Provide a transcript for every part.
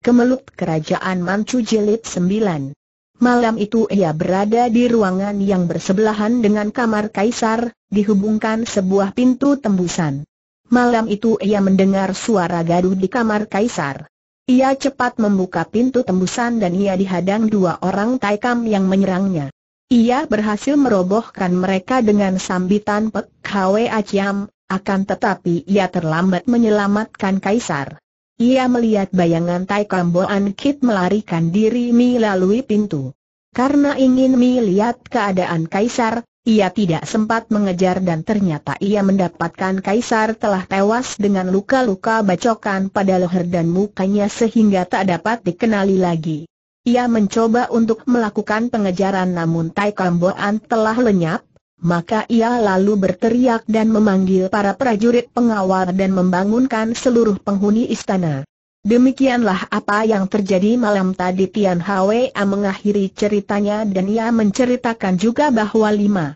Kemeluk Kerajaan Manchu Jelit 9 Malam itu ia berada di ruangan yang bersebelahan dengan kamar kaisar, dihubungkan sebuah pintu tembusan. Malam itu ia mendengar suara gaduh di kamar kaisar. Ia cepat membuka pintu tembusan dan ia dihadang dua orang taikam yang menyerangnya. Ia berhasil merobohkan mereka dengan sambitan Pek Hwe Aciam, akan tetapi ia terlambat menyelamatkan kaisar. Ia melihat bayangan Tai Kamboan Kit melarikan diri melalui pintu. Karena ingin melihat keadaan Kaisar, ia tidak sempat mengejar dan ternyata ia mendapatkan Kaisar telah tewas dengan luka-luka bacokan pada leher dan mukanya sehingga tak dapat dikenali lagi. Ia mencoba untuk melakukan pengejaran namun Tai Kamboan telah lenyap, maka ia lalu berteriak dan memanggil para prajurit pengawal dan membangunkan seluruh penghuni istana. Demikianlah apa yang terjadi malam tadi Tian Hwa mengakhiri ceritanya dan ia menceritakan juga bahwa lima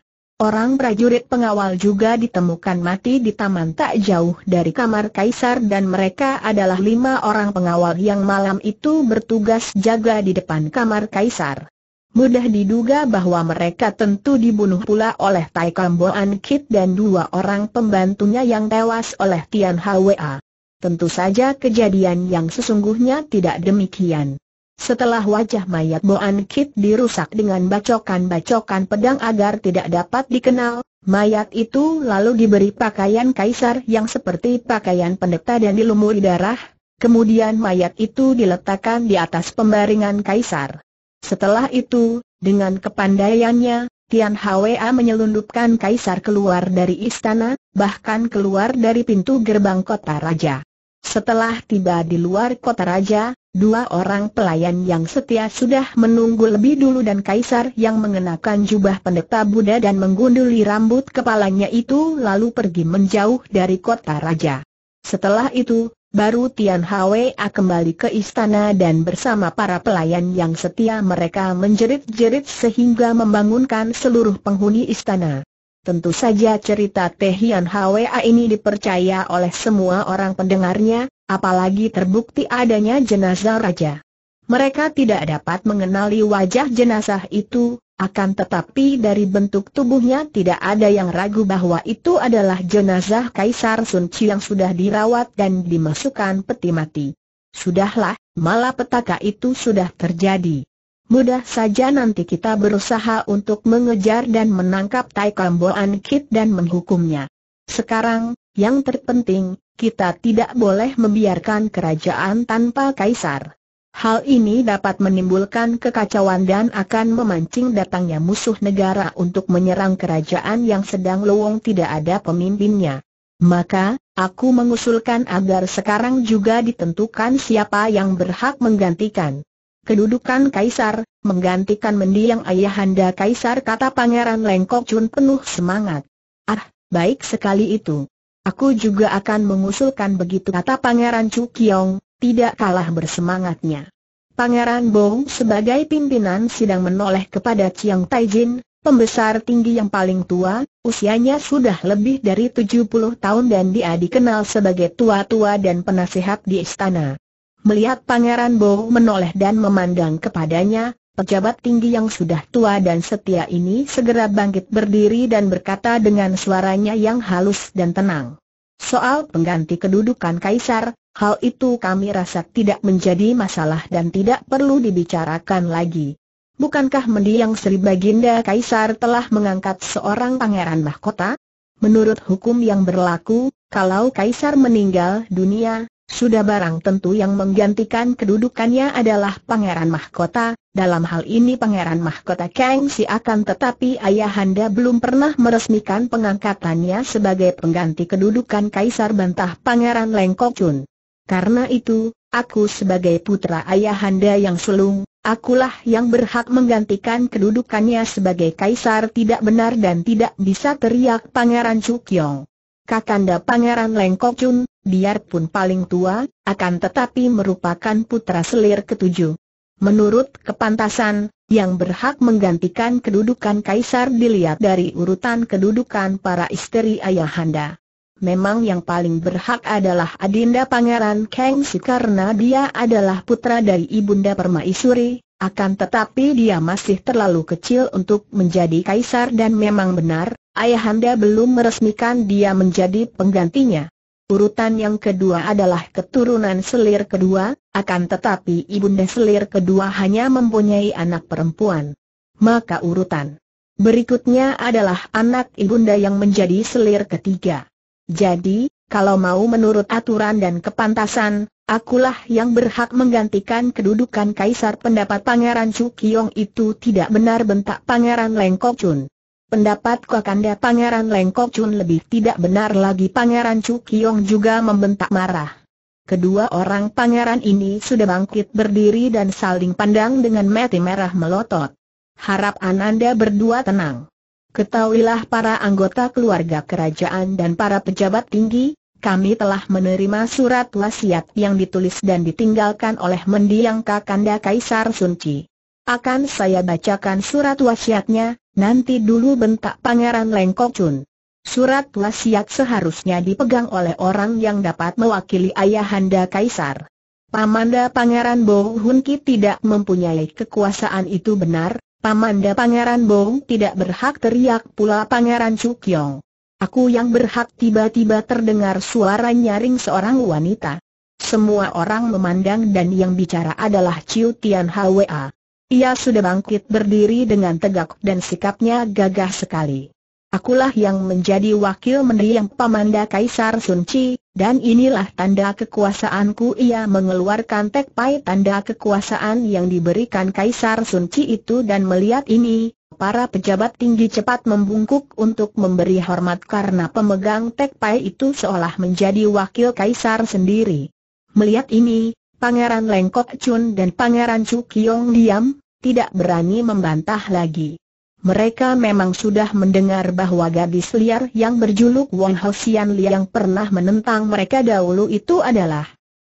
orang prajurit pengawal juga ditemukan mati di taman tak jauh dari kamar kaisar dan mereka adalah lima orang pengawal yang malam itu bertugas jaga di depan kamar kaisar. Mudah diduga bahwa mereka tentu dibunuh pula oleh Tai Kamboan Kit dan dua orang pembantunya yang tewas oleh Tian Hwa. Tentu saja kejadian yang sesungguhnya tidak demikian. Setelah wajah mayat Boan Kit dirusak dengan bacokan-bacokan pedang agar tidak dapat dikenal, mayat itu lalu diberi pakaian kaisar yang seperti pakaian pendeta dan dilumuri darah, kemudian mayat itu diletakkan di atas pembaringan kaisar. Setelah itu, dengan kepandaiannya, Tian Hwa menyelundupkan kaisar keluar dari istana, bahkan keluar dari pintu gerbang kota raja. Setelah tiba di luar kota raja, dua orang pelayan yang setia sudah menunggu lebih dulu dan kaisar yang mengenakan jubah pendeta Buddha dan menggunduli rambut kepalanya itu lalu pergi menjauh dari kota raja. Setelah itu, Baru Tian Hwa kembali ke istana dan bersama para pelayan yang setia mereka menjerit-jerit sehingga membangunkan seluruh penghuni istana. Tentu saja cerita Teh Hian Hwa ini dipercaya oleh semua orang pendengarnya, apalagi terbukti adanya jenazah raja. Mereka tidak dapat mengenali wajah jenazah itu, akan tetapi dari bentuk tubuhnya tidak ada yang ragu bahwa itu adalah jenazah Kaisar Sun Chi yang sudah dirawat dan dimasukkan peti mati. Sudahlah, malah petaka itu sudah terjadi. Mudah saja nanti kita berusaha untuk mengejar dan menangkap Tai Kamboan Kit dan menghukumnya. Sekarang, yang terpenting, kita tidak boleh membiarkan kerajaan tanpa kaisar. Hal ini dapat menimbulkan kekacauan dan akan memancing datangnya musuh negara untuk menyerang kerajaan yang sedang lowong tidak ada pemimpinnya. Maka, aku mengusulkan agar sekarang juga ditentukan siapa yang berhak menggantikan kedudukan kaisar, menggantikan mendiang ayahanda kaisar kata Pangeran Lengkok Chun penuh semangat. Ah, baik sekali itu. Aku juga akan mengusulkan begitu kata Pangeran Chu Kiong, tidak kalah bersemangatnya. Pangeran Bong sebagai pimpinan sidang menoleh kepada Chiang Taijin, pembesar tinggi yang paling tua, usianya sudah lebih dari 70 tahun dan dia dikenal sebagai tua-tua dan penasehat di istana. Melihat Pangeran Bong menoleh dan memandang kepadanya, pejabat tinggi yang sudah tua dan setia ini segera bangkit berdiri dan berkata dengan suaranya yang halus dan tenang. Soal pengganti kedudukan kaisar, Hal itu kami rasa tidak menjadi masalah dan tidak perlu dibicarakan lagi. Bukankah mendiang Sri Baginda Kaisar telah mengangkat seorang pangeran mahkota? Menurut hukum yang berlaku, kalau Kaisar meninggal dunia, sudah barang tentu yang menggantikan kedudukannya adalah pangeran mahkota. Dalam hal ini pangeran mahkota Kang Si akan tetapi ayahanda belum pernah meresmikan pengangkatannya sebagai pengganti kedudukan Kaisar bantah pangeran Lengkok Chun. Karena itu, aku sebagai putra ayahanda yang sulung, akulah yang berhak menggantikan kedudukannya sebagai kaisar tidak benar dan tidak bisa teriak Pangeran Cukyong. Kakanda Pangeran Lengkok Chun, biarpun paling tua, akan tetapi merupakan putra selir ketujuh. Menurut kepantasan, yang berhak menggantikan kedudukan kaisar dilihat dari urutan kedudukan para istri ayahanda memang yang paling berhak adalah Adinda Pangeran Si karena dia adalah putra dari Ibunda Permaisuri, akan tetapi dia masih terlalu kecil untuk menjadi kaisar dan memang benar, ayahanda belum meresmikan dia menjadi penggantinya. Urutan yang kedua adalah keturunan selir kedua, akan tetapi ibunda selir kedua hanya mempunyai anak perempuan. Maka urutan berikutnya adalah anak ibunda yang menjadi selir ketiga. Jadi, kalau mau menurut aturan dan kepantasan, akulah yang berhak menggantikan kedudukan kaisar pendapat Pangeran Chu Cukyong itu tidak benar bentak Pangeran Lengkok Chun. Pendapat Kakanda Pangeran Lengkok Chun lebih tidak benar lagi Pangeran Chu Cukyong juga membentak marah. Kedua orang pangeran ini sudah bangkit berdiri dan saling pandang dengan mati merah melotot. Harap Ananda berdua tenang. Ketahuilah para anggota keluarga kerajaan dan para pejabat tinggi, kami telah menerima surat wasiat yang ditulis dan ditinggalkan oleh mendiang Kakanda Kaisar Sunci. Akan saya bacakan surat wasiatnya, nanti dulu bentak Pangeran Lengkok Chun. Surat wasiat seharusnya dipegang oleh orang yang dapat mewakili ayahanda kaisar. Pamanda Pangeran Bo Hun tidak mempunyai kekuasaan itu benar, Pamanda Pangeran Bong tidak berhak teriak pula Pangeran Cukyong. Aku yang berhak tiba-tiba terdengar suara nyaring seorang wanita. Semua orang memandang dan yang bicara adalah Ciu Tian Hwa. Ia sudah bangkit berdiri dengan tegak dan sikapnya gagah sekali. Akulah yang menjadi wakil menteri pamanda Kaisar Sun Chi, dan inilah tanda kekuasaanku ia mengeluarkan tek pai tanda kekuasaan yang diberikan Kaisar Sun Chi itu dan melihat ini, para pejabat tinggi cepat membungkuk untuk memberi hormat karena pemegang tek pai itu seolah menjadi wakil Kaisar sendiri. Melihat ini, Pangeran Lengkok Chun dan Pangeran Chu Kiong diam, tidak berani membantah lagi. Mereka memang sudah mendengar bahwa gadis liar yang berjuluk Wang Hosian Li yang pernah menentang mereka dahulu itu adalah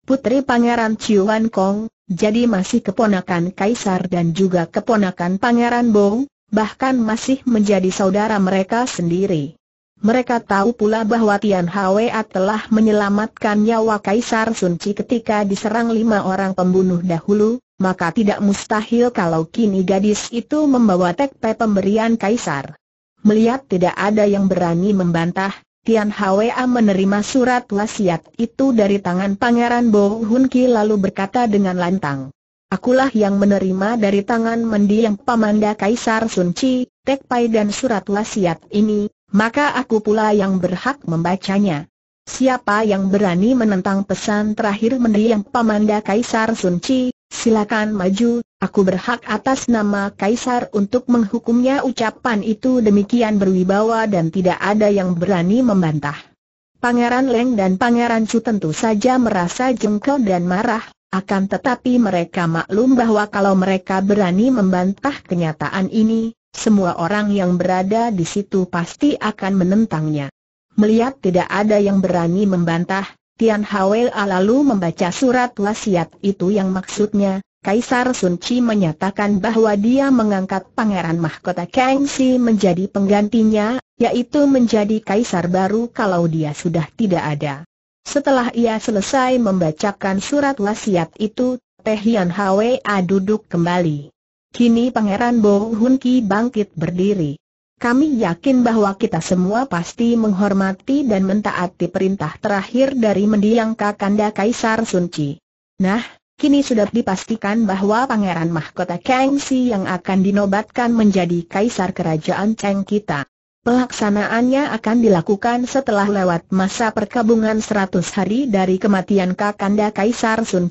putri Pangeran Wan Kong, jadi masih keponakan Kaisar dan juga keponakan Pangeran Bong, bahkan masih menjadi saudara mereka sendiri. Mereka tahu pula bahwa Tian Hwa telah menyelamatkan nyawa Kaisar Chi ketika diserang lima orang pembunuh dahulu, maka tidak mustahil kalau kini gadis itu membawa tekpe pemberian kaisar. Melihat tidak ada yang berani membantah, Tian Hwa menerima surat wasiat itu dari tangan Pangeran Bo Hun Ki lalu berkata dengan lantang. Akulah yang menerima dari tangan mendiang pamanda Kaisar Sun Chi, Tek Pai dan surat wasiat ini, maka aku pula yang berhak membacanya. Siapa yang berani menentang pesan terakhir mendiang pamanda Kaisar Sun Chi, Silakan maju, aku berhak atas nama Kaisar untuk menghukumnya ucapan itu demikian berwibawa dan tidak ada yang berani membantah. Pangeran Leng dan Pangeran Chu tentu saja merasa jengkel dan marah, akan tetapi mereka maklum bahwa kalau mereka berani membantah kenyataan ini, semua orang yang berada di situ pasti akan menentangnya. Melihat tidak ada yang berani membantah, Tian Hwel lalu membaca surat wasiat itu yang maksudnya, Kaisar Sun Chi menyatakan bahwa dia mengangkat Pangeran Mahkota Kang Si menjadi penggantinya, yaitu menjadi kaisar baru kalau dia sudah tidak ada. Setelah ia selesai membacakan surat wasiat itu, Teh Hian Hwa duduk kembali. Kini Pangeran Bo Hun Ki bangkit berdiri. Kami yakin bahwa kita semua pasti menghormati dan mentaati perintah terakhir dari mendiang Kakanda Kaisar Sun Nah, kini sudah dipastikan bahwa Pangeran Mahkota Kangxi yang akan dinobatkan menjadi Kaisar Kerajaan Cheng kita. Pelaksanaannya akan dilakukan setelah lewat masa perkabungan 100 hari dari kematian Kakanda Kaisar Sun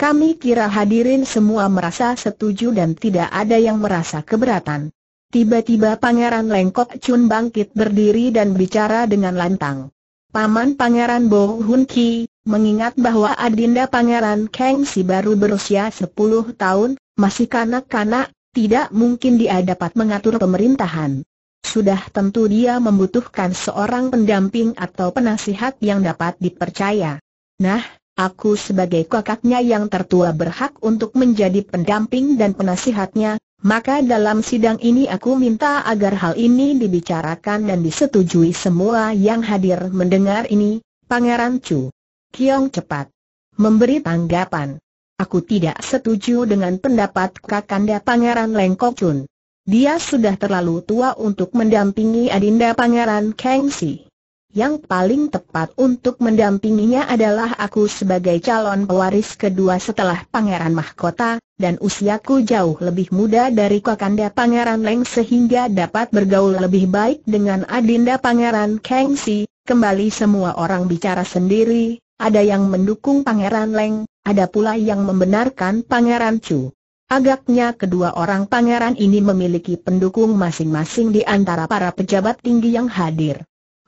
kami kira hadirin semua merasa setuju dan tidak ada yang merasa keberatan. Tiba-tiba Pangeran Lengkok Chun bangkit berdiri dan bicara dengan lantang. Paman Pangeran Bo Hun Ki, mengingat bahwa Adinda Pangeran Kang Si baru berusia 10 tahun, masih kanak-kanak, tidak mungkin dia dapat mengatur pemerintahan. Sudah tentu dia membutuhkan seorang pendamping atau penasihat yang dapat dipercaya. Nah, aku sebagai kakaknya yang tertua berhak untuk menjadi pendamping dan penasihatnya, maka dalam sidang ini aku minta agar hal ini dibicarakan dan disetujui semua yang hadir mendengar ini, Pangeran Chu. Kiong cepat memberi tanggapan. Aku tidak setuju dengan pendapat Kakanda Pangeran Lengkok Chun. Dia sudah terlalu tua untuk mendampingi Adinda Pangeran Kengsi. Yang paling tepat untuk mendampinginya adalah aku sebagai calon pewaris kedua setelah Pangeran Mahkota, dan usiaku jauh lebih muda dari Kakanda Pangeran Leng sehingga dapat bergaul lebih baik dengan Adinda Pangeran Kengsi. Kembali semua orang bicara sendiri, ada yang mendukung Pangeran Leng, ada pula yang membenarkan Pangeran Chu. Agaknya kedua orang pangeran ini memiliki pendukung masing-masing di antara para pejabat tinggi yang hadir.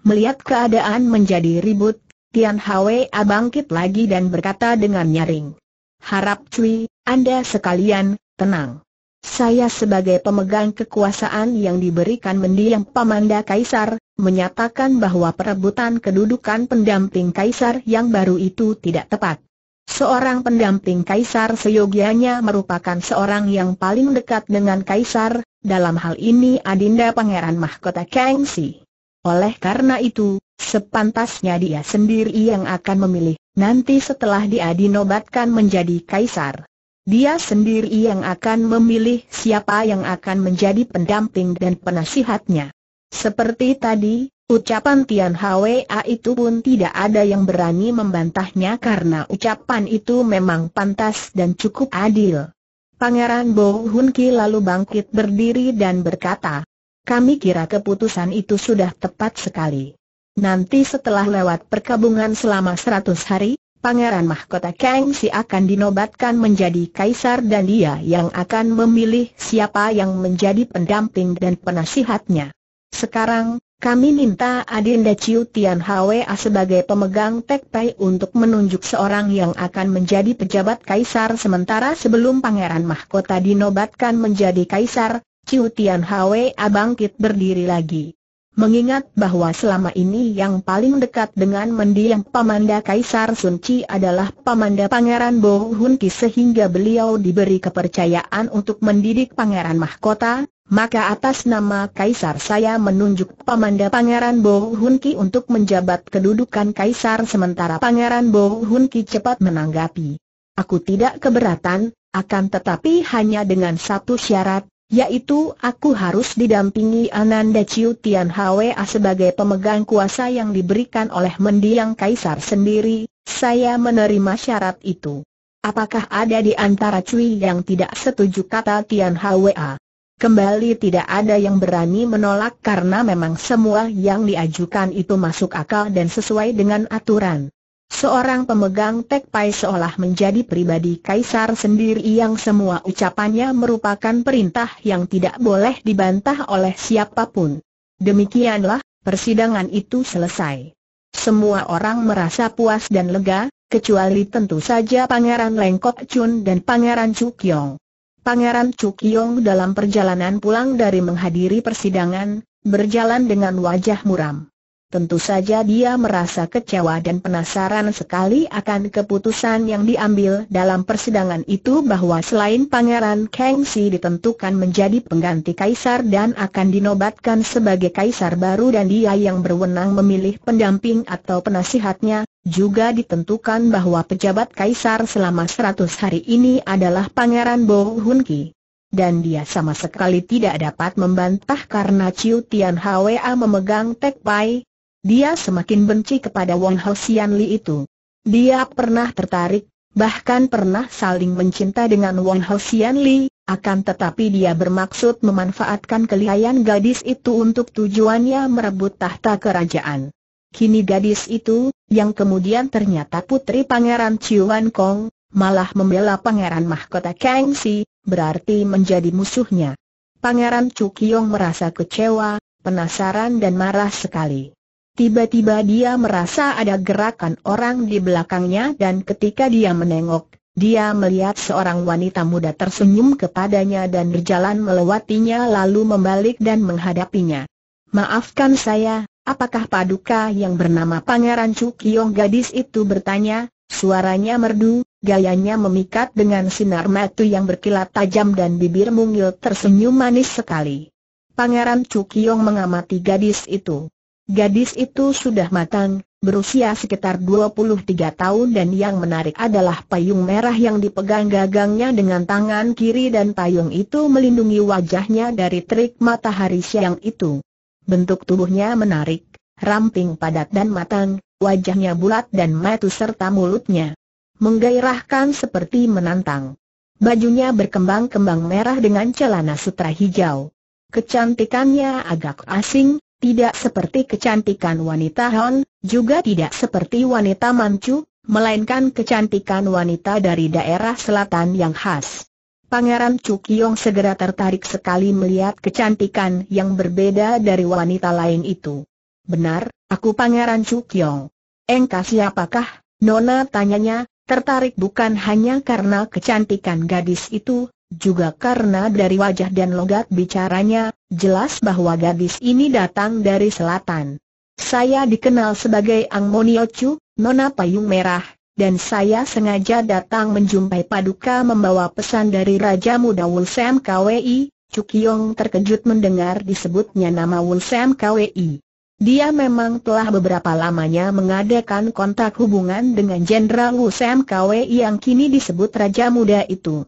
Melihat keadaan menjadi ribut, Tian Hwa bangkit lagi dan berkata dengan nyaring. Harap Cui, Anda sekalian, tenang. Saya sebagai pemegang kekuasaan yang diberikan mendiang Pamanda Kaisar, menyatakan bahwa perebutan kedudukan pendamping Kaisar yang baru itu tidak tepat. Seorang pendamping Kaisar seyogianya merupakan seorang yang paling dekat dengan Kaisar, dalam hal ini Adinda Pangeran Mahkota Kangxi. Oleh karena itu, sepantasnya dia sendiri yang akan memilih, nanti setelah dia dinobatkan menjadi kaisar. Dia sendiri yang akan memilih siapa yang akan menjadi pendamping dan penasihatnya. Seperti tadi, Ucapan Tian Hwa itu pun tidak ada yang berani membantahnya karena ucapan itu memang pantas dan cukup adil. Pangeran Bo Hun Ki lalu bangkit berdiri dan berkata, kami kira keputusan itu sudah tepat sekali. Nanti setelah lewat perkabungan selama seratus hari, Pangeran Mahkota Kangxi akan dinobatkan menjadi kaisar dan dia yang akan memilih siapa yang menjadi pendamping dan penasihatnya. Sekarang, kami minta Adinda Ciu Tian Hwa sebagai pemegang Tek untuk menunjuk seorang yang akan menjadi pejabat kaisar sementara sebelum Pangeran Mahkota dinobatkan menjadi kaisar, Ciu Tian Hwe Kit berdiri lagi. Mengingat bahwa selama ini yang paling dekat dengan mendiang Pamanda Kaisar Sun Chi adalah Pamanda Pangeran Bo Hun Ki sehingga beliau diberi kepercayaan untuk mendidik Pangeran Mahkota, maka atas nama Kaisar saya menunjuk Pamanda Pangeran Bo Hun Ki untuk menjabat kedudukan Kaisar sementara Pangeran Bo Hun Ki cepat menanggapi. Aku tidak keberatan, akan tetapi hanya dengan satu syarat, yaitu aku harus didampingi Ananda Chiu Tian Hwa sebagai pemegang kuasa yang diberikan oleh mendiang kaisar sendiri, saya menerima syarat itu. Apakah ada di antara Cui yang tidak setuju kata Tian Hwa? Kembali tidak ada yang berani menolak karena memang semua yang diajukan itu masuk akal dan sesuai dengan aturan. Seorang pemegang Pai seolah menjadi pribadi kaisar sendiri yang semua ucapannya merupakan perintah yang tidak boleh dibantah oleh siapapun. Demikianlah, persidangan itu selesai. Semua orang merasa puas dan lega, kecuali tentu saja Pangeran Lengkok Chun dan Pangeran Chu Kyong. Pangeran Chu Kyong dalam perjalanan pulang dari menghadiri persidangan, berjalan dengan wajah muram. Tentu saja dia merasa kecewa dan penasaran sekali akan keputusan yang diambil dalam persidangan itu bahwa selain Pangeran Kangxi ditentukan menjadi pengganti kaisar dan akan dinobatkan sebagai kaisar baru dan dia yang berwenang memilih pendamping atau penasihatnya, juga ditentukan bahwa pejabat kaisar selama 100 hari ini adalah Pangeran Bo Hun Ki dan dia sama sekali tidak dapat membantah karena Ciu Tian Hwa memegang Tek Pai, dia semakin benci kepada Wang Ho Xian Li itu. Dia pernah tertarik, bahkan pernah saling mencinta dengan Wang Ho Xian Li, akan tetapi dia bermaksud memanfaatkan kelihayan gadis itu untuk tujuannya merebut tahta kerajaan. Kini gadis itu, yang kemudian ternyata putri Pangeran Ciuan Kong, malah membela Pangeran Mahkota Kang Si, berarti menjadi musuhnya. Pangeran Kiong merasa kecewa, penasaran dan marah sekali. Tiba-tiba dia merasa ada gerakan orang di belakangnya dan ketika dia menengok, dia melihat seorang wanita muda tersenyum kepadanya dan berjalan melewatinya lalu membalik dan menghadapinya. Maafkan saya, apakah paduka yang bernama Pangeran Cukiong gadis itu bertanya, suaranya merdu, gayanya memikat dengan sinar mata yang berkilat tajam dan bibir mungil tersenyum manis sekali. Pangeran Cukiong mengamati gadis itu. Gadis itu sudah matang, berusia sekitar 23 tahun dan yang menarik adalah payung merah yang dipegang gagangnya dengan tangan kiri dan payung itu melindungi wajahnya dari terik matahari siang itu. Bentuk tubuhnya menarik, ramping padat dan matang, wajahnya bulat dan matu serta mulutnya menggairahkan seperti menantang. Bajunya berkembang-kembang merah dengan celana sutra hijau. Kecantikannya agak asing, tidak seperti kecantikan wanita Han, juga tidak seperti wanita Manchu, melainkan kecantikan wanita dari daerah selatan yang khas. Pangeran Cukyong segera tertarik sekali melihat kecantikan yang berbeda dari wanita lain itu. Benar, aku Pangeran Cukyong. Engkau siapakah? Nona tanyanya, tertarik bukan hanya karena kecantikan gadis itu, juga karena dari wajah dan logat bicaranya, Jelas bahwa gadis ini datang dari selatan. Saya dikenal sebagai Ang Moniochu, Nona Payung Merah, dan saya sengaja datang menjumpai Paduka membawa pesan dari Raja Muda Wulsem KWI, Cukyong terkejut mendengar disebutnya nama Wulsem KWI. Dia memang telah beberapa lamanya mengadakan kontak hubungan dengan Jenderal Wulsem KWI yang kini disebut Raja Muda itu.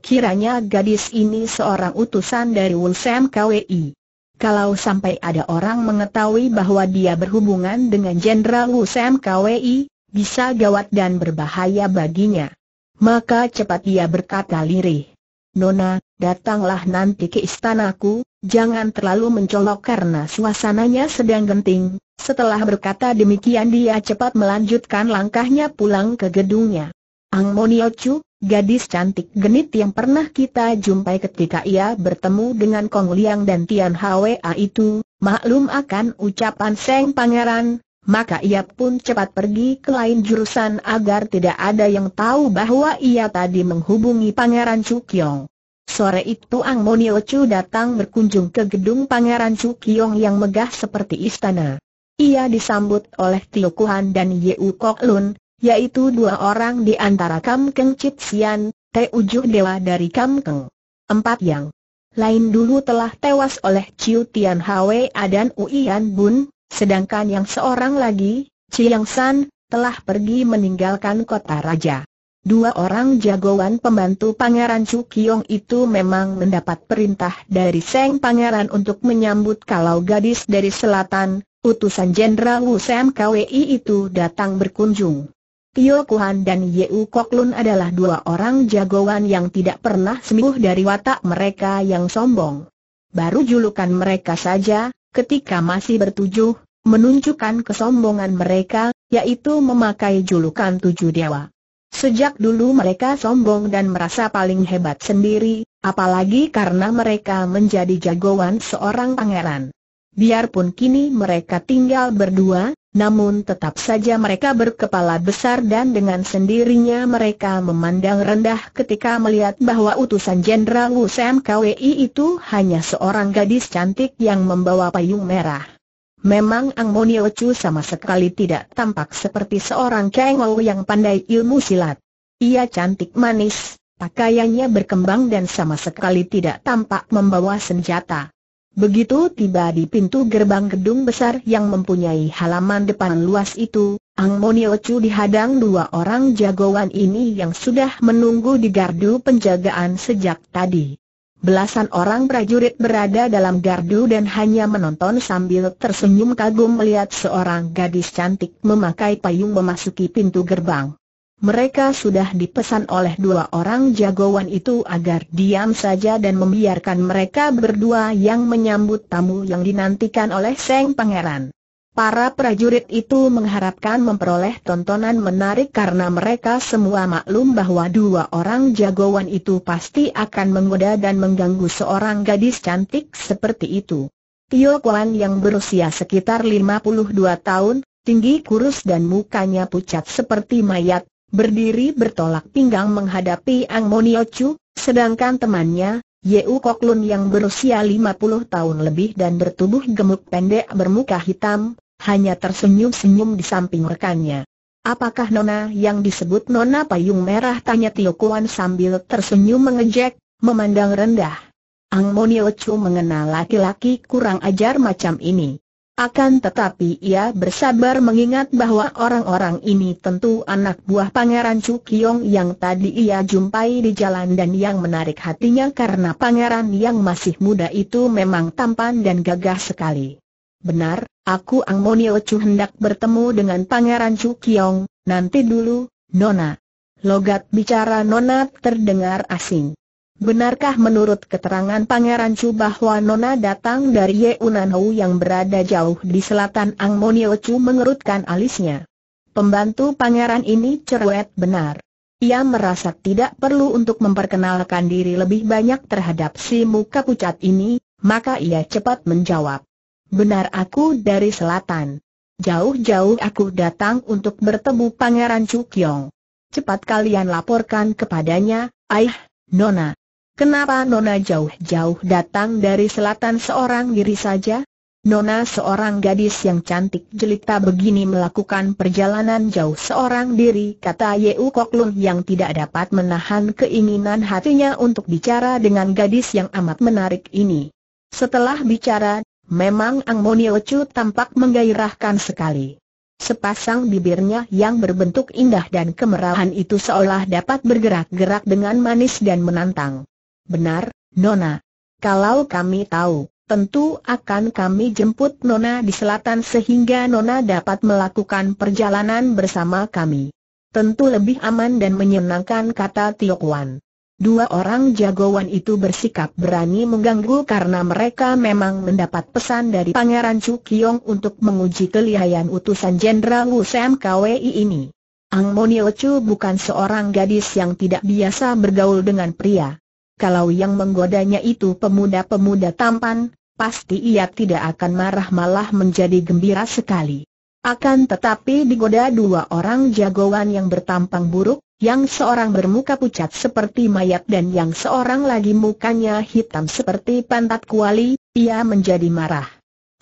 Kiranya gadis ini seorang utusan dari Wulsem KWI. Kalau sampai ada orang mengetahui bahwa dia berhubungan dengan Jenderal Wulsem KWI, bisa gawat dan berbahaya baginya. Maka cepat dia berkata lirih. Nona, datanglah nanti ke istanaku, jangan terlalu mencolok karena suasananya sedang genting. Setelah berkata demikian dia cepat melanjutkan langkahnya pulang ke gedungnya. Ang Moniochu, Gadis cantik genit yang pernah kita jumpai ketika ia bertemu dengan Kong Liang dan Tian Hwa itu, maklum akan ucapan Seng Pangeran, maka ia pun cepat pergi ke lain jurusan agar tidak ada yang tahu bahwa ia tadi menghubungi Pangeran Cukyong. Sore itu Ang Monio Chu datang berkunjung ke gedung Pangeran Cukyong yang megah seperti istana. Ia disambut oleh Tio Kuhan dan Yeu Kok Lun, yaitu dua orang di antara Kam Keng Chit Sian, Te Ujuh Dewa dari Kam Keng. Empat yang lain dulu telah tewas oleh Chiu Tian dan Uian Bun, sedangkan yang seorang lagi, Chiang San, telah pergi meninggalkan kota raja. Dua orang jagoan pembantu Pangeran Kiong itu memang mendapat perintah dari Seng Pangeran untuk menyambut kalau gadis dari selatan, utusan Jenderal Wu Sam KWI itu datang berkunjung. Tio Kuan dan Yeu Kok Lun adalah dua orang jagoan yang tidak pernah sembuh dari watak mereka yang sombong. Baru julukan mereka saja, ketika masih bertujuh, menunjukkan kesombongan mereka, yaitu memakai julukan tujuh dewa. Sejak dulu mereka sombong dan merasa paling hebat sendiri, apalagi karena mereka menjadi jagoan seorang pangeran. Biarpun kini mereka tinggal berdua, namun tetap saja mereka berkepala besar dan dengan sendirinya mereka memandang rendah ketika melihat bahwa utusan Jenderal Wu Sam KWI itu hanya seorang gadis cantik yang membawa payung merah. Memang Ang Monio Chu sama sekali tidak tampak seperti seorang Ou yang pandai ilmu silat. Ia cantik manis, pakaiannya berkembang dan sama sekali tidak tampak membawa senjata. Begitu tiba di pintu gerbang gedung besar yang mempunyai halaman depan luas itu, Ang Monio Chu dihadang dua orang jagoan ini yang sudah menunggu di gardu penjagaan sejak tadi. Belasan orang prajurit berada dalam gardu dan hanya menonton sambil tersenyum kagum melihat seorang gadis cantik memakai payung memasuki pintu gerbang mereka sudah dipesan oleh dua orang jagoan itu agar diam saja dan membiarkan mereka berdua yang menyambut tamu yang dinantikan oleh Seng Pangeran. Para prajurit itu mengharapkan memperoleh tontonan menarik karena mereka semua maklum bahwa dua orang jagoan itu pasti akan menggoda dan mengganggu seorang gadis cantik seperti itu. Tio Kuan yang berusia sekitar 52 tahun, tinggi kurus dan mukanya pucat seperti mayat, berdiri bertolak pinggang menghadapi Ang Moniochu, sedangkan temannya, Yeu Kok Lun yang berusia 50 tahun lebih dan bertubuh gemuk pendek bermuka hitam, hanya tersenyum-senyum di samping rekannya. Apakah Nona yang disebut Nona Payung Merah? Tanya Tio Kuan sambil tersenyum mengejek, memandang rendah. Ang Monio mengenal laki-laki kurang ajar macam ini. Akan tetapi ia bersabar mengingat bahwa orang-orang ini tentu anak buah Pangeran Chu Cukyong yang tadi ia jumpai di jalan dan yang menarik hatinya karena pangeran yang masih muda itu memang tampan dan gagah sekali. Benar, aku Angmonio Chu hendak bertemu dengan Pangeran Chu Cukyong, nanti dulu, Nona. Logat bicara Nona terdengar asing. Benarkah menurut keterangan Pangeran Chu bahwa Nona datang dari Unanhou yang berada jauh di selatan Ang Monio Chu mengerutkan alisnya. Pembantu pangeran ini cerewet benar. Ia merasa tidak perlu untuk memperkenalkan diri lebih banyak terhadap si muka pucat ini, maka ia cepat menjawab. Benar aku dari selatan. Jauh-jauh aku datang untuk bertemu Pangeran Chu Kyong. Cepat kalian laporkan kepadanya, ayah, Nona. Kenapa Nona jauh-jauh datang dari selatan seorang diri saja? Nona seorang gadis yang cantik jelita begini melakukan perjalanan jauh seorang diri kata Yeu Koklun yang tidak dapat menahan keinginan hatinya untuk bicara dengan gadis yang amat menarik ini. Setelah bicara, memang Ang Monio Chu tampak menggairahkan sekali. Sepasang bibirnya yang berbentuk indah dan kemerahan itu seolah dapat bergerak-gerak dengan manis dan menantang. Benar, Nona. Kalau kami tahu, tentu akan kami jemput Nona di selatan sehingga Nona dapat melakukan perjalanan bersama kami. Tentu lebih aman dan menyenangkan kata Tio Kwan. Dua orang jagoan itu bersikap berani mengganggu karena mereka memang mendapat pesan dari Pangeran Chu Kiong untuk menguji kelihayan utusan Jenderal Wu Sam KWI ini. Ang Monil Chu bukan seorang gadis yang tidak biasa bergaul dengan pria kalau yang menggodanya itu pemuda-pemuda tampan, pasti ia tidak akan marah malah menjadi gembira sekali. Akan tetapi digoda dua orang jagoan yang bertampang buruk, yang seorang bermuka pucat seperti mayat dan yang seorang lagi mukanya hitam seperti pantat kuali, ia menjadi marah.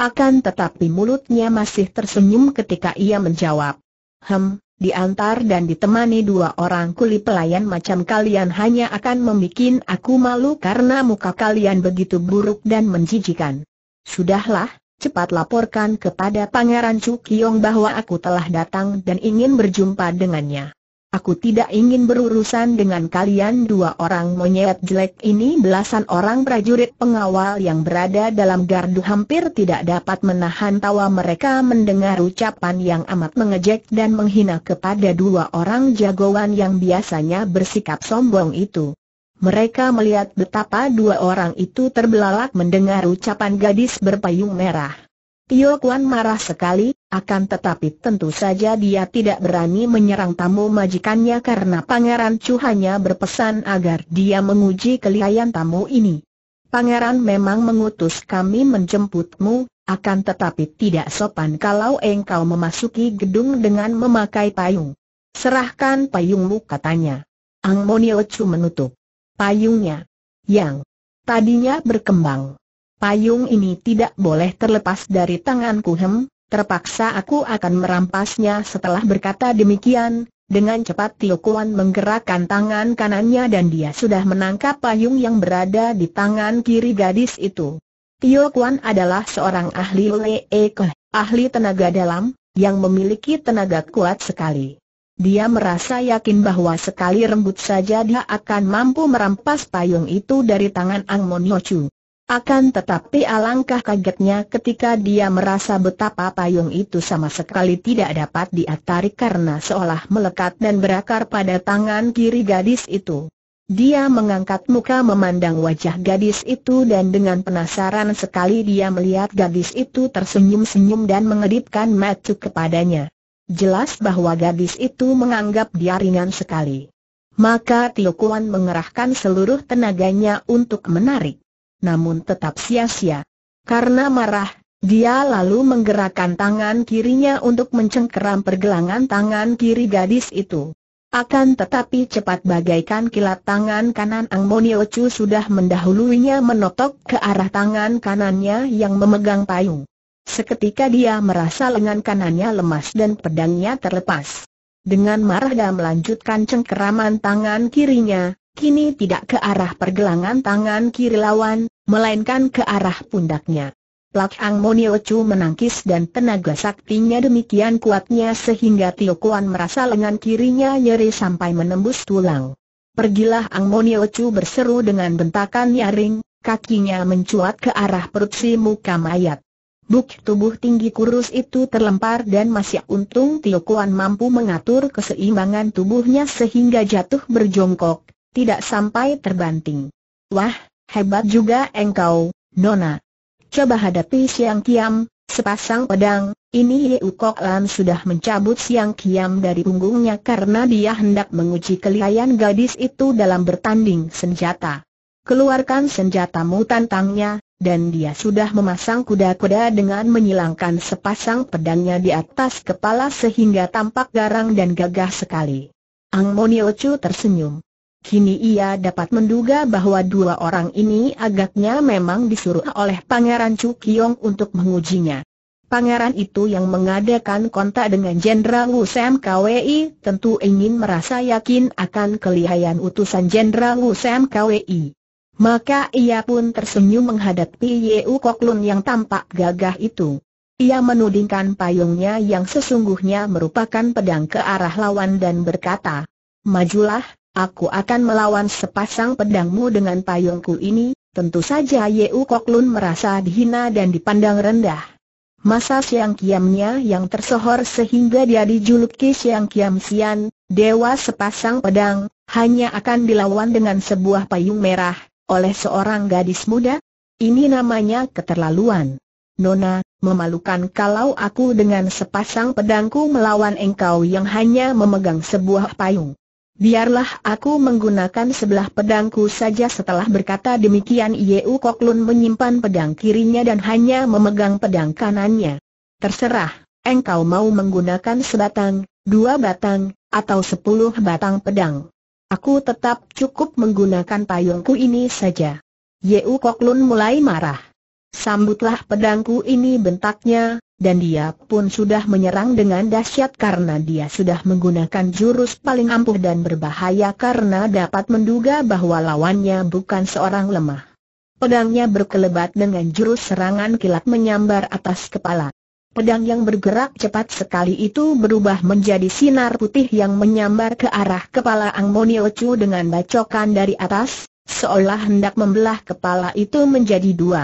Akan tetapi mulutnya masih tersenyum ketika ia menjawab. Hem, diantar dan ditemani dua orang kuli pelayan macam kalian hanya akan membuat aku malu karena muka kalian begitu buruk dan menjijikan. Sudahlah, cepat laporkan kepada Pangeran Chu Kiong bahwa aku telah datang dan ingin berjumpa dengannya. Aku tidak ingin berurusan dengan kalian dua orang monyet jelek ini belasan orang prajurit pengawal yang berada dalam gardu hampir tidak dapat menahan tawa mereka mendengar ucapan yang amat mengejek dan menghina kepada dua orang jagoan yang biasanya bersikap sombong itu. Mereka melihat betapa dua orang itu terbelalak mendengar ucapan gadis berpayung merah. Tio Kuan marah sekali, akan tetapi tentu saja dia tidak berani menyerang tamu majikannya karena Pangeran Chu hanya berpesan agar dia menguji kelihayan tamu ini. Pangeran memang mengutus kami menjemputmu, akan tetapi tidak sopan kalau engkau memasuki gedung dengan memakai payung. Serahkan payungmu katanya. Ang Monio Chu menutup payungnya yang tadinya berkembang Payung ini tidak boleh terlepas dari tanganku hem, terpaksa aku akan merampasnya setelah berkata demikian. Dengan cepat Tio Kuan menggerakkan tangan kanannya dan dia sudah menangkap payung yang berada di tangan kiri gadis itu. Tio Kuan adalah seorang ahli Keh, ahli tenaga dalam, yang memiliki tenaga kuat sekali. Dia merasa yakin bahwa sekali rembut saja dia akan mampu merampas payung itu dari tangan Ang Chu. Akan tetapi alangkah kagetnya ketika dia merasa betapa payung itu sama sekali tidak dapat diatari karena seolah melekat dan berakar pada tangan kiri gadis itu. Dia mengangkat muka memandang wajah gadis itu dan dengan penasaran sekali dia melihat gadis itu tersenyum-senyum dan mengedipkan mata kepadanya. Jelas bahwa gadis itu menganggap dia ringan sekali. Maka Tio Kuan mengerahkan seluruh tenaganya untuk menarik namun tetap sia-sia. Karena marah, dia lalu menggerakkan tangan kirinya untuk mencengkeram pergelangan tangan kiri gadis itu. Akan tetapi cepat bagaikan kilat tangan kanan Ang Chu sudah mendahuluinya menotok ke arah tangan kanannya yang memegang payung. Seketika dia merasa lengan kanannya lemas dan pedangnya terlepas. Dengan marah dia melanjutkan cengkeraman tangan kirinya, kini tidak ke arah pergelangan tangan kiri lawan, melainkan ke arah pundaknya. Plak Ang Moniochu menangkis dan tenaga saktinya demikian kuatnya sehingga Tio Kuan merasa lengan kirinya nyeri sampai menembus tulang. Pergilah Ang Moniochu berseru dengan bentakan nyaring, kakinya mencuat ke arah perut si muka mayat. Buk tubuh tinggi kurus itu terlempar dan masih untung Tio Kuan mampu mengatur keseimbangan tubuhnya sehingga jatuh berjongkok, tidak sampai terbanting. Wah, hebat juga engkau, Nona. Coba hadapi Siang Kiam, sepasang pedang, ini Yeu Kok Lam sudah mencabut Siang Kiam dari punggungnya karena dia hendak menguji kelihayan gadis itu dalam bertanding senjata. Keluarkan senjatamu tantangnya, dan dia sudah memasang kuda-kuda dengan menyilangkan sepasang pedangnya di atas kepala sehingga tampak garang dan gagah sekali. Ang Moniochu tersenyum. Kini ia dapat menduga bahwa dua orang ini agaknya memang disuruh oleh Pangeran Chu Kiong untuk mengujinya. Pangeran itu yang mengadakan kontak dengan Jenderal Wu Sam KWI tentu ingin merasa yakin akan kelihayan utusan Jenderal Wu Sam KWI. Maka ia pun tersenyum menghadapi Yeu Kok Lun yang tampak gagah itu. Ia menudingkan payungnya yang sesungguhnya merupakan pedang ke arah lawan dan berkata, Majulah, Aku akan melawan sepasang pedangmu dengan payungku ini, tentu saja Yeu Kok Lun merasa dihina dan dipandang rendah. Masa Siang Kiamnya yang tersohor sehingga dia dijuluki Siang Kiam Sian, Dewa Sepasang Pedang, hanya akan dilawan dengan sebuah payung merah, oleh seorang gadis muda? Ini namanya keterlaluan. Nona, memalukan kalau aku dengan sepasang pedangku melawan engkau yang hanya memegang sebuah payung. Biarlah aku menggunakan sebelah pedangku saja setelah berkata demikian Yeu Koklun menyimpan pedang kirinya dan hanya memegang pedang kanannya. Terserah, engkau mau menggunakan sebatang, dua batang, atau sepuluh batang pedang. Aku tetap cukup menggunakan payungku ini saja. Yeu Koklun mulai marah. Sambutlah pedangku ini bentaknya, dan dia pun sudah menyerang dengan dahsyat karena dia sudah menggunakan jurus paling ampuh dan berbahaya karena dapat menduga bahwa lawannya bukan seorang lemah. Pedangnya berkelebat dengan jurus serangan kilat menyambar atas kepala. Pedang yang bergerak cepat sekali itu berubah menjadi sinar putih yang menyambar ke arah kepala Angmonio Chu dengan bacokan dari atas, seolah hendak membelah kepala itu menjadi dua.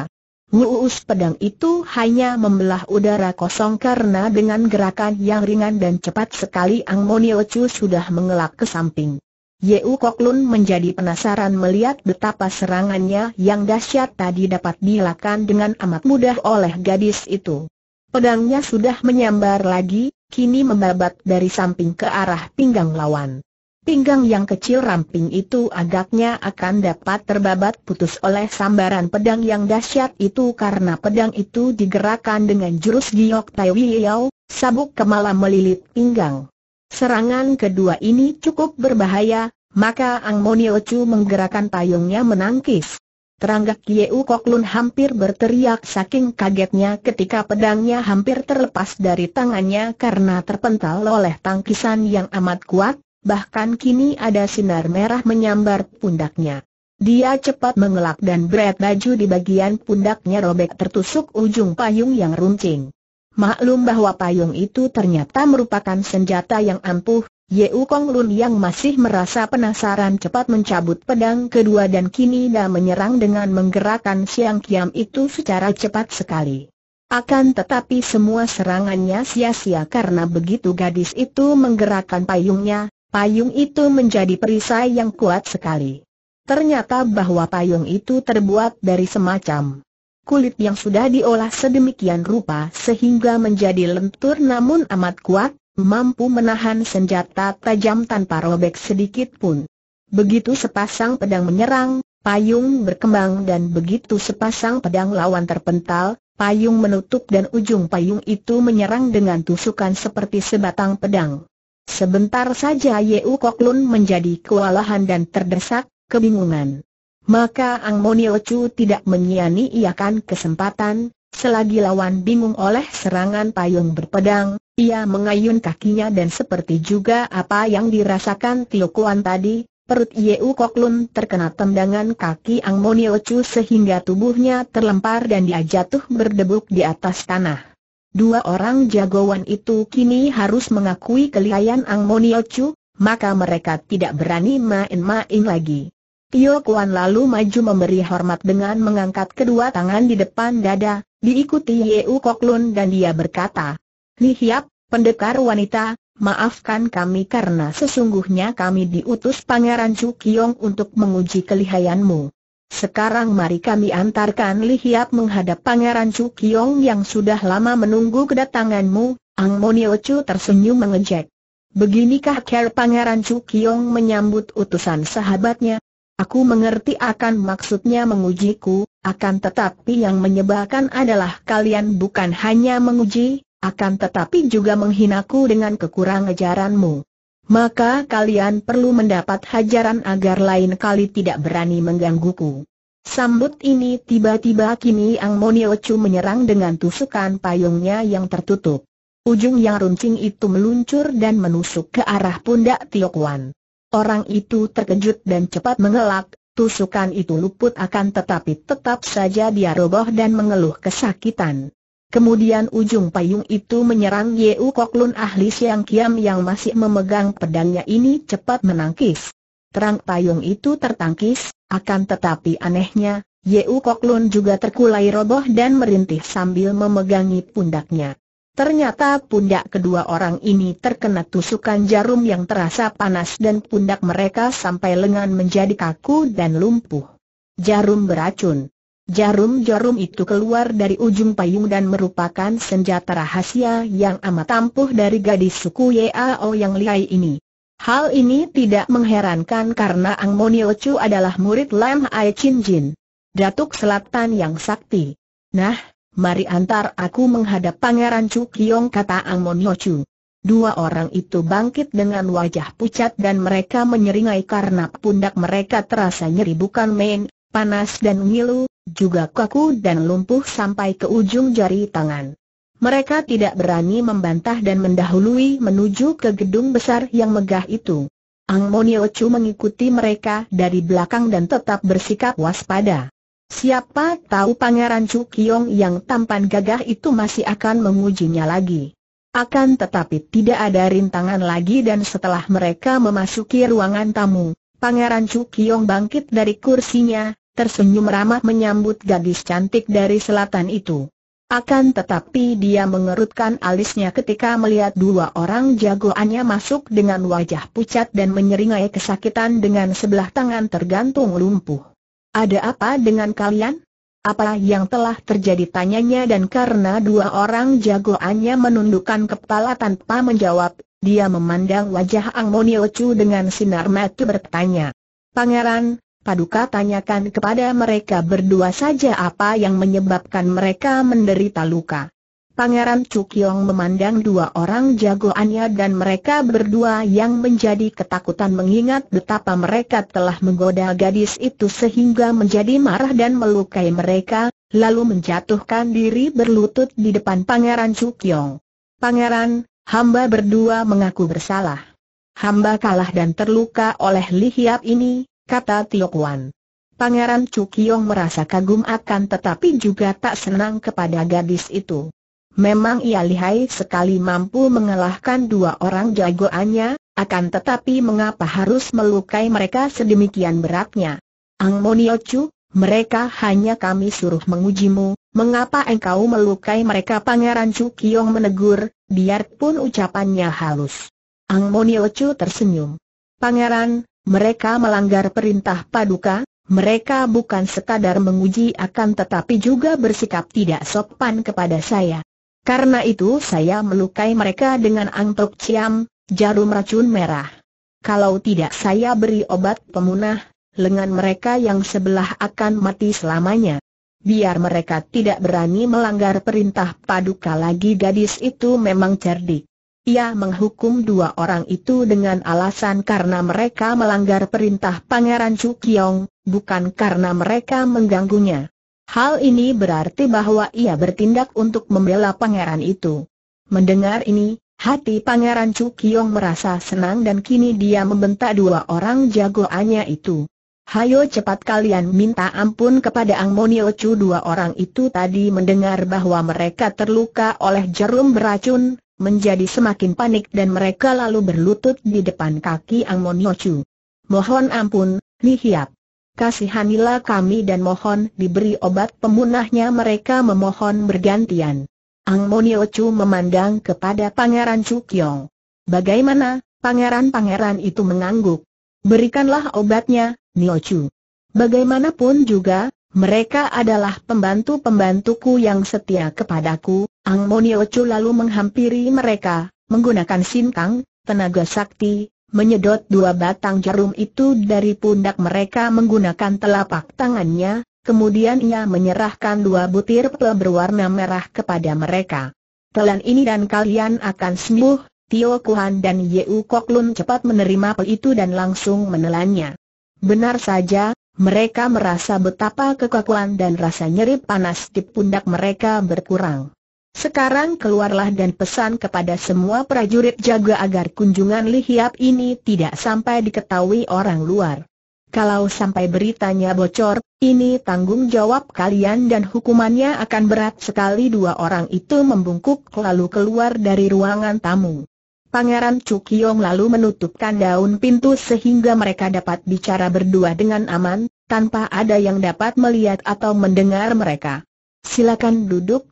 Wuus pedang itu hanya membelah udara kosong karena dengan gerakan yang ringan dan cepat sekali Ang Monio Chu sudah mengelak ke samping. Yeu Kok menjadi penasaran melihat betapa serangannya yang dahsyat tadi dapat dilakukan dengan amat mudah oleh gadis itu. Pedangnya sudah menyambar lagi, kini membabat dari samping ke arah pinggang lawan. Pinggang yang kecil ramping itu agaknya akan dapat terbabat putus oleh sambaran pedang yang dahsyat itu karena pedang itu digerakkan dengan jurus giok tai Yao, sabuk kemala melilit pinggang. Serangan kedua ini cukup berbahaya, maka Ang Monio Chu menggerakkan payungnya menangkis. Teranggak Yeu Kok Lun hampir berteriak saking kagetnya ketika pedangnya hampir terlepas dari tangannya karena terpental oleh tangkisan yang amat kuat, bahkan kini ada sinar merah menyambar pundaknya. Dia cepat mengelak dan berat baju di bagian pundaknya robek tertusuk ujung payung yang runcing. Maklum bahwa payung itu ternyata merupakan senjata yang ampuh, Yeu Kong Lun yang masih merasa penasaran cepat mencabut pedang kedua dan kini dah menyerang dengan menggerakkan siang kiam itu secara cepat sekali. Akan tetapi semua serangannya sia-sia karena begitu gadis itu menggerakkan payungnya, Payung itu menjadi perisai yang kuat sekali. Ternyata bahwa payung itu terbuat dari semacam kulit yang sudah diolah sedemikian rupa sehingga menjadi lentur namun amat kuat, mampu menahan senjata tajam tanpa robek sedikit pun. Begitu sepasang pedang menyerang, payung berkembang dan begitu sepasang pedang lawan terpental, payung menutup dan ujung payung itu menyerang dengan tusukan seperti sebatang pedang. Sebentar saja Yeu Kok Lun menjadi kewalahan dan terdesak, kebingungan. Maka Ang Monio Chu tidak menyiani iakan kesempatan, selagi lawan bingung oleh serangan payung berpedang, ia mengayun kakinya dan seperti juga apa yang dirasakan Tio Kuan tadi, perut Yeu Kok Lun terkena tendangan kaki Ang Monio Chu sehingga tubuhnya terlempar dan dia jatuh berdebuk di atas tanah. Dua orang jagoan itu kini harus mengakui kelihayan Ang Chu, maka mereka tidak berani main-main lagi. Tio Kuan lalu maju memberi hormat dengan mengangkat kedua tangan di depan dada, diikuti Yeu Kok dan dia berkata, Li Hiap, pendekar wanita, maafkan kami karena sesungguhnya kami diutus Pangeran Chu Kiong untuk menguji kelihayanmu. Sekarang mari kami antarkan Li Hiap menghadap Pangeran Chu Kiong yang sudah lama menunggu kedatanganmu, Ang Monio Chu tersenyum mengejek. Beginikah care Pangeran Chu Kiong menyambut utusan sahabatnya? Aku mengerti akan maksudnya mengujiku, akan tetapi yang menyebalkan adalah kalian bukan hanya menguji, akan tetapi juga menghinaku dengan kekurangan ajaranmu maka kalian perlu mendapat hajaran agar lain kali tidak berani menggangguku. Sambut ini tiba-tiba kini Ang Moniochu menyerang dengan tusukan payungnya yang tertutup. Ujung yang runcing itu meluncur dan menusuk ke arah pundak Tiokwan. Orang itu terkejut dan cepat mengelak, tusukan itu luput akan tetapi tetap saja dia roboh dan mengeluh kesakitan. Kemudian ujung payung itu menyerang Yeu Kok Lun ahli Siang Kiam yang masih memegang pedangnya ini cepat menangkis. Terang payung itu tertangkis, akan tetapi anehnya, Yeu Kok Lun juga terkulai roboh dan merintih sambil memegangi pundaknya. Ternyata pundak kedua orang ini terkena tusukan jarum yang terasa panas dan pundak mereka sampai lengan menjadi kaku dan lumpuh. Jarum beracun. Jarum-jarum itu keluar dari ujung payung dan merupakan senjata rahasia yang amat ampuh dari gadis suku Yao yang lihai ini. Hal ini tidak mengherankan karena Ang Monio Chu adalah murid Lam Ai Chin Jin, Datuk Selatan yang sakti. Nah, mari antar aku menghadap Pangeran Chu Kiong kata Ang Monio Chu. Dua orang itu bangkit dengan wajah pucat dan mereka menyeringai karena pundak mereka terasa nyeri bukan main panas dan ngilu, juga kaku dan lumpuh sampai ke ujung jari tangan. Mereka tidak berani membantah dan mendahului menuju ke gedung besar yang megah itu. Ang Moniochu mengikuti mereka dari belakang dan tetap bersikap waspada. Siapa tahu Pangeran Chu Kyong yang tampan gagah itu masih akan mengujinya lagi. Akan tetapi tidak ada rintangan lagi dan setelah mereka memasuki ruangan tamu, Pangeran Chu Kyong bangkit dari kursinya, tersenyum ramah menyambut gadis cantik dari selatan itu. Akan tetapi dia mengerutkan alisnya ketika melihat dua orang jagoannya masuk dengan wajah pucat dan menyeringai kesakitan dengan sebelah tangan tergantung lumpuh. Ada apa dengan kalian? Apa yang telah terjadi tanyanya dan karena dua orang jagoannya menundukkan kepala tanpa menjawab, dia memandang wajah Ang Ocu dengan sinar mata bertanya. Pangeran, Paduka tanyakan kepada mereka berdua saja apa yang menyebabkan mereka menderita luka. Pangeran Cukyong memandang dua orang jagoannya dan mereka berdua yang menjadi ketakutan mengingat betapa mereka telah menggoda gadis itu sehingga menjadi marah dan melukai mereka, lalu menjatuhkan diri berlutut di depan Pangeran Cukyong. Pangeran, hamba berdua mengaku bersalah. Hamba kalah dan terluka oleh lihiap ini, kata Tio Kuan. Pangeran Cukyong merasa kagum akan tetapi juga tak senang kepada gadis itu. Memang ia lihai sekali mampu mengalahkan dua orang jagoannya, akan tetapi mengapa harus melukai mereka sedemikian beratnya? Ang Moniochu, mereka hanya kami suruh mengujimu, mengapa engkau melukai mereka? Pangeran Cukyong menegur, biarpun ucapannya halus. Ang Moniochu tersenyum. Pangeran, mereka melanggar perintah paduka, mereka bukan sekadar menguji akan tetapi juga bersikap tidak sopan kepada saya. Karena itu saya melukai mereka dengan angtok ciam, jarum racun merah. Kalau tidak saya beri obat pemunah, lengan mereka yang sebelah akan mati selamanya. Biar mereka tidak berani melanggar perintah paduka lagi gadis itu memang cerdik. Ia menghukum dua orang itu dengan alasan karena mereka melanggar perintah Pangeran Chu Kiong, bukan karena mereka mengganggunya. Hal ini berarti bahwa ia bertindak untuk membela pangeran itu. Mendengar ini, hati pangeran Chu Kiong merasa senang dan kini dia membentak dua orang jagoannya itu. Hayo cepat kalian minta ampun kepada Ang Monio Chu dua orang itu tadi mendengar bahwa mereka terluka oleh jarum beracun, menjadi semakin panik dan mereka lalu berlutut di depan kaki Angmon Yochu. Mohon ampun, Hiap. Kasihanilah kami dan mohon diberi obat pemunahnya mereka memohon bergantian. Angmoniochu Yochu memandang kepada Pangeran Chukyong. Bagaimana, pangeran-pangeran itu mengangguk. Berikanlah obatnya, Niochu. Bagaimanapun juga, mereka adalah pembantu-pembantuku yang setia kepadaku, Ang Moniochu lalu menghampiri mereka, menggunakan sintang, tenaga sakti, menyedot dua batang jarum itu dari pundak mereka menggunakan telapak tangannya, kemudian ia menyerahkan dua butir pel berwarna merah kepada mereka. Telan ini dan kalian akan sembuh, Tio Kuhan dan Yeu Koklun cepat menerima pel itu dan langsung menelannya. Benar saja, mereka merasa betapa kekakuan dan rasa nyeri panas di pundak mereka berkurang. Sekarang keluarlah dan pesan kepada semua prajurit jaga agar kunjungan Li ini tidak sampai diketahui orang luar. Kalau sampai beritanya bocor, ini tanggung jawab kalian dan hukumannya akan berat sekali dua orang itu membungkuk lalu keluar dari ruangan tamu. Pangeran Cukyong lalu menutupkan daun pintu sehingga mereka dapat bicara berdua dengan aman, tanpa ada yang dapat melihat atau mendengar mereka. Silakan duduk,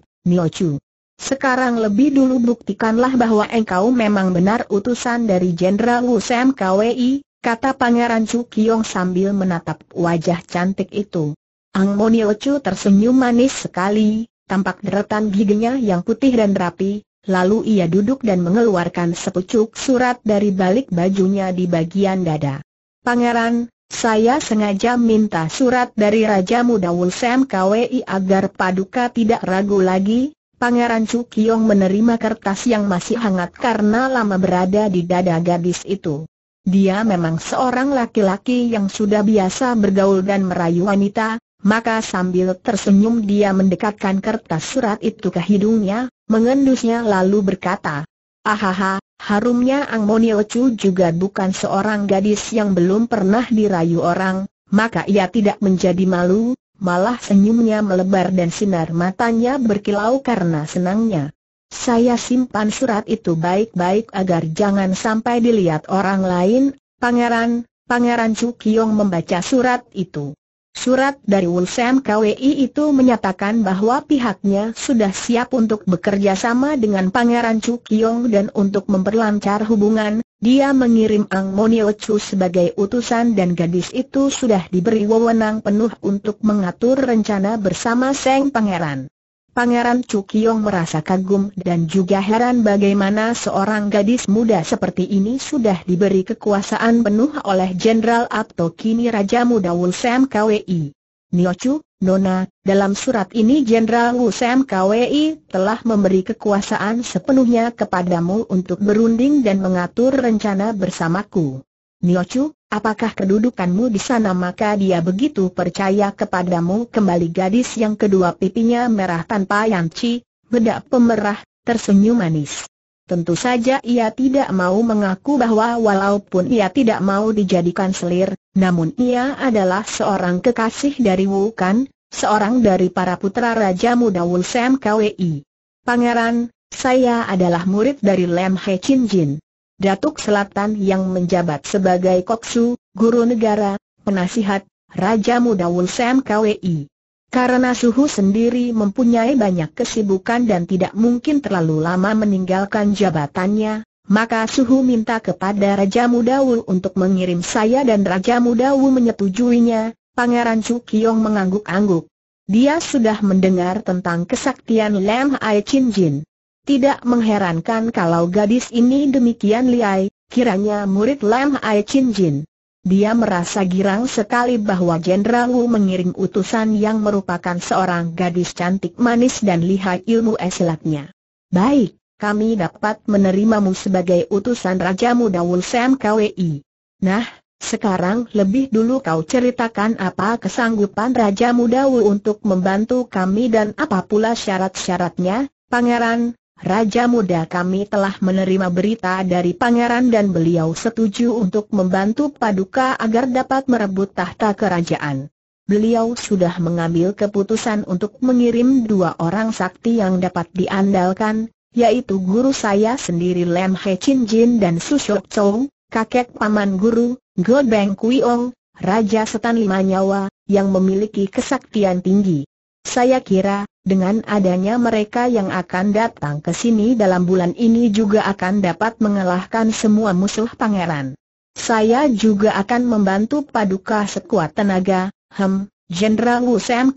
Chu. Sekarang lebih dulu buktikanlah bahwa engkau memang benar utusan dari Jenderal Wu Sam KWI, kata Pangeran Cukyong sambil menatap wajah cantik itu. Ang Mo Chu tersenyum manis sekali, tampak deretan giginya yang putih dan rapi, Lalu ia duduk dan mengeluarkan sepucuk surat dari balik bajunya di bagian dada. Pangeran, saya sengaja minta surat dari Raja Muda Wulsem KWI agar Paduka tidak ragu lagi. Pangeran Cukyong menerima kertas yang masih hangat karena lama berada di dada gadis itu. Dia memang seorang laki-laki yang sudah biasa bergaul dan merayu wanita, maka sambil tersenyum dia mendekatkan kertas surat itu ke hidungnya, mengendusnya lalu berkata, Ahaha, harumnya Ang Moniochu juga bukan seorang gadis yang belum pernah dirayu orang, maka ia tidak menjadi malu, malah senyumnya melebar dan sinar matanya berkilau karena senangnya. Saya simpan surat itu baik-baik agar jangan sampai dilihat orang lain, Pangeran, Pangeran Chu Kiong membaca surat itu. Surat dari Wulsem KWI itu menyatakan bahwa pihaknya sudah siap untuk bekerja sama dengan Pangeran Chu Kyong dan untuk memperlancar hubungan, dia mengirim Ang Monio Chu sebagai utusan dan gadis itu sudah diberi wewenang penuh untuk mengatur rencana bersama Seng Pangeran. Pangeran Cukyong merasa kagum dan juga heran bagaimana seorang gadis muda seperti ini sudah diberi kekuasaan penuh oleh Jenderal atau kini Raja Muda Wulsem KWI. Niochu, Nona, dalam surat ini Jenderal Wulsem KWI telah memberi kekuasaan sepenuhnya kepadamu untuk berunding dan mengatur rencana bersamaku. Niochu, Apakah kedudukanmu di sana maka dia begitu percaya kepadamu kembali gadis yang kedua pipinya merah tanpa yanci, bedak pemerah, tersenyum manis. Tentu saja ia tidak mau mengaku bahwa walaupun ia tidak mau dijadikan selir, namun ia adalah seorang kekasih dari Wu Wukan, seorang dari para putra Raja Muda Wulsem KWI. Pangeran, saya adalah murid dari Lem He Chin Jin. Datuk Selatan yang menjabat sebagai koksu, guru negara, penasihat, Raja Muda Wulsem KWI. Karena Suhu sendiri mempunyai banyak kesibukan dan tidak mungkin terlalu lama meninggalkan jabatannya, maka Suhu minta kepada Raja Muda Wul untuk mengirim saya dan Raja Muda Wul menyetujuinya, Pangeran Kiong mengangguk-angguk. Dia sudah mendengar tentang kesaktian Lam Ai Chin Jin. Tidak mengherankan kalau gadis ini demikian liai, kiranya murid Lam Ai Chin Jin. Dia merasa girang sekali bahwa Jenderal Wu mengirim utusan yang merupakan seorang gadis cantik manis dan lihai ilmu esilatnya. Baik, kami dapat menerimamu sebagai utusan Raja Muda Sam KWI. Nah, sekarang lebih dulu kau ceritakan apa kesanggupan Raja Muda Wu untuk membantu kami dan apa pula syarat-syaratnya, Pangeran, Raja muda kami telah menerima berita dari pangeran dan beliau setuju untuk membantu Paduka agar dapat merebut tahta kerajaan. Beliau sudah mengambil keputusan untuk mengirim dua orang sakti yang dapat diandalkan, yaitu guru saya sendiri Lem He Chin Jin dan Su Shok Chou, kakek paman guru, God Beng Kui Ong, Raja Setan Lima Nyawa, yang memiliki kesaktian tinggi. Saya kira, dengan adanya mereka yang akan datang ke sini dalam bulan ini juga akan dapat mengalahkan semua musuh pangeran. Saya juga akan membantu Paduka sekuat tenaga, hem, Jenderal Wu Sam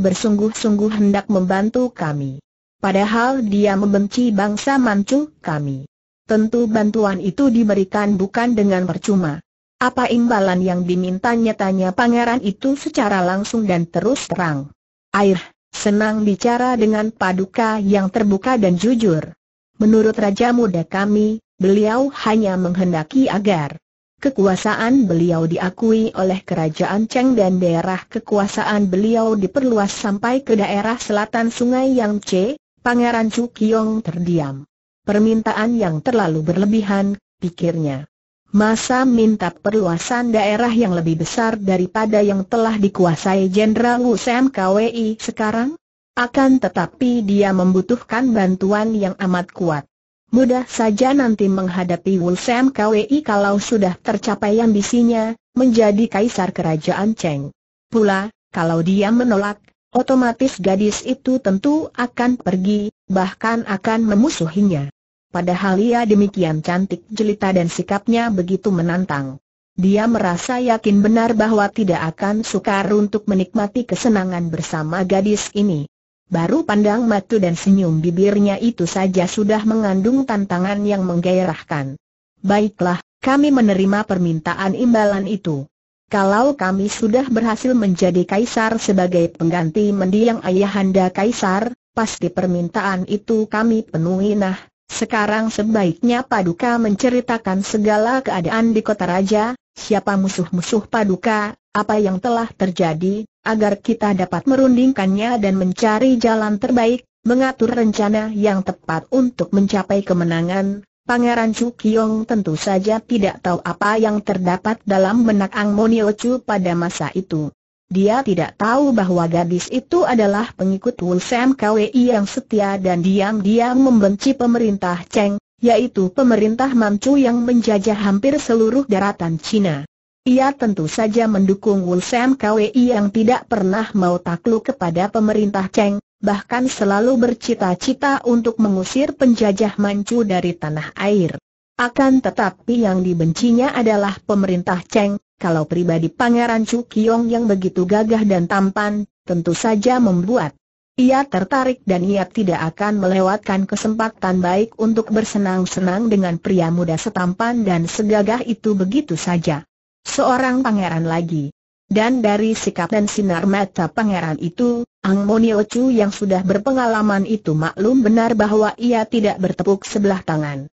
bersungguh-sungguh hendak membantu kami. Padahal dia membenci bangsa Manchu kami. Tentu bantuan itu diberikan bukan dengan percuma. Apa imbalan yang dimintanya tanya pangeran itu secara langsung dan terus terang air, senang bicara dengan paduka yang terbuka dan jujur. Menurut Raja Muda kami, beliau hanya menghendaki agar kekuasaan beliau diakui oleh kerajaan Cheng dan daerah kekuasaan beliau diperluas sampai ke daerah selatan sungai Yang Yangtze, Pangeran Chu Kiong terdiam. Permintaan yang terlalu berlebihan, pikirnya masa minta perluasan daerah yang lebih besar daripada yang telah dikuasai Jenderal Wu Sam KWI sekarang? Akan tetapi dia membutuhkan bantuan yang amat kuat. Mudah saja nanti menghadapi Wu Sam KWI kalau sudah tercapai ambisinya, menjadi kaisar kerajaan Cheng. Pula, kalau dia menolak, otomatis gadis itu tentu akan pergi, bahkan akan memusuhinya padahal ia demikian cantik jelita dan sikapnya begitu menantang. Dia merasa yakin benar bahwa tidak akan sukar untuk menikmati kesenangan bersama gadis ini. Baru pandang matu dan senyum bibirnya itu saja sudah mengandung tantangan yang menggairahkan. Baiklah, kami menerima permintaan imbalan itu. Kalau kami sudah berhasil menjadi kaisar sebagai pengganti mendiang ayahanda kaisar, pasti permintaan itu kami penuhi nah, sekarang sebaiknya Paduka menceritakan segala keadaan di kota raja, siapa musuh-musuh Paduka, apa yang telah terjadi, agar kita dapat merundingkannya dan mencari jalan terbaik, mengatur rencana yang tepat untuk mencapai kemenangan. Pangeran Chu Kiong tentu saja tidak tahu apa yang terdapat dalam benak Ang Monio Chu pada masa itu. Dia tidak tahu bahwa gadis itu adalah pengikut Wul Sam Kwei yang setia dan diam-diam membenci pemerintah Cheng, yaitu pemerintah Manchu yang menjajah hampir seluruh daratan Cina. Ia tentu saja mendukung Wul Sam Kwei yang tidak pernah mau takluk kepada pemerintah Cheng, bahkan selalu bercita-cita untuk mengusir penjajah Manchu dari tanah air. Akan tetapi yang dibencinya adalah pemerintah Cheng, kalau pribadi Pangeran Chu Kiong yang begitu gagah dan tampan, tentu saja membuat ia tertarik dan ia tidak akan melewatkan kesempatan baik untuk bersenang-senang dengan pria muda setampan dan segagah itu begitu saja. Seorang pangeran lagi. Dan dari sikap dan sinar mata pangeran itu, Ang Monio Chu yang sudah berpengalaman itu maklum benar bahwa ia tidak bertepuk sebelah tangan.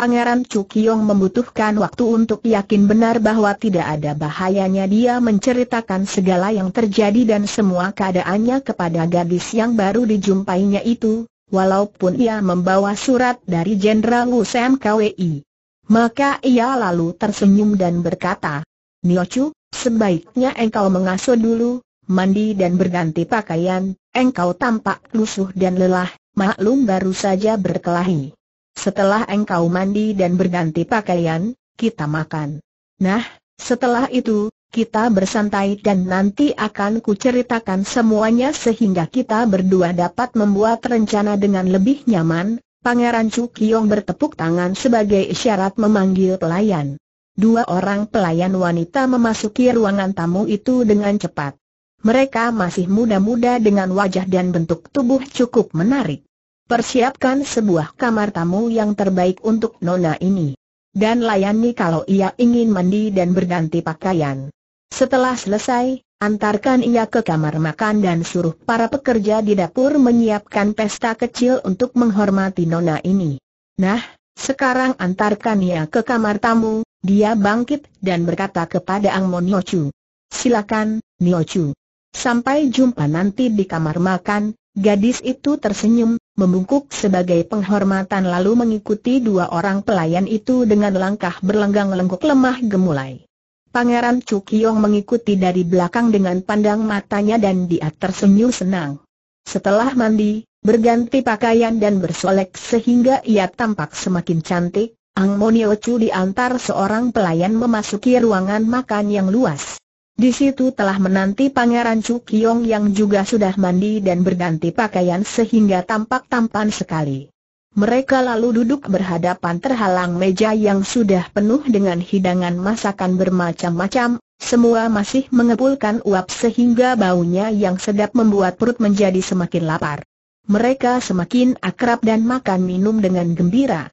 Pangeran Cukyong membutuhkan waktu untuk yakin benar bahwa tidak ada bahayanya dia menceritakan segala yang terjadi dan semua keadaannya kepada gadis yang baru dijumpainya itu, walaupun ia membawa surat dari Jenderal Wu Sam KWI. Maka ia lalu tersenyum dan berkata, Nio Chu, sebaiknya engkau mengasuh dulu, mandi dan berganti pakaian, engkau tampak lusuh dan lelah, maklum baru saja berkelahi. Setelah engkau mandi dan berganti pakaian, kita makan. Nah, setelah itu, kita bersantai dan nanti akan kuceritakan semuanya sehingga kita berdua dapat membuat rencana dengan lebih nyaman. Pangeran Cukyong bertepuk tangan sebagai isyarat memanggil pelayan. Dua orang pelayan wanita memasuki ruangan tamu itu dengan cepat. Mereka masih muda-muda dengan wajah dan bentuk tubuh cukup menarik. Persiapkan sebuah kamar tamu yang terbaik untuk nona ini. Dan layani kalau ia ingin mandi dan berganti pakaian. Setelah selesai, antarkan ia ke kamar makan dan suruh para pekerja di dapur menyiapkan pesta kecil untuk menghormati nona ini. Nah, sekarang antarkan ia ke kamar tamu, dia bangkit dan berkata kepada Angmon Niochu. Silakan, Niochu. Sampai jumpa nanti di kamar makan, gadis itu tersenyum, membungkuk sebagai penghormatan lalu mengikuti dua orang pelayan itu dengan langkah berlenggang lengkuk lemah gemulai. Pangeran Yong mengikuti dari belakang dengan pandang matanya dan dia tersenyum senang. Setelah mandi, berganti pakaian dan bersolek sehingga ia tampak semakin cantik, Ang Monio Chu diantar seorang pelayan memasuki ruangan makan yang luas. Di situ telah menanti Pangeran Chu Kyong yang juga sudah mandi dan berganti pakaian sehingga tampak tampan sekali. Mereka lalu duduk berhadapan terhalang meja yang sudah penuh dengan hidangan masakan bermacam-macam, semua masih mengepulkan uap sehingga baunya yang sedap membuat perut menjadi semakin lapar. Mereka semakin akrab dan makan minum dengan gembira.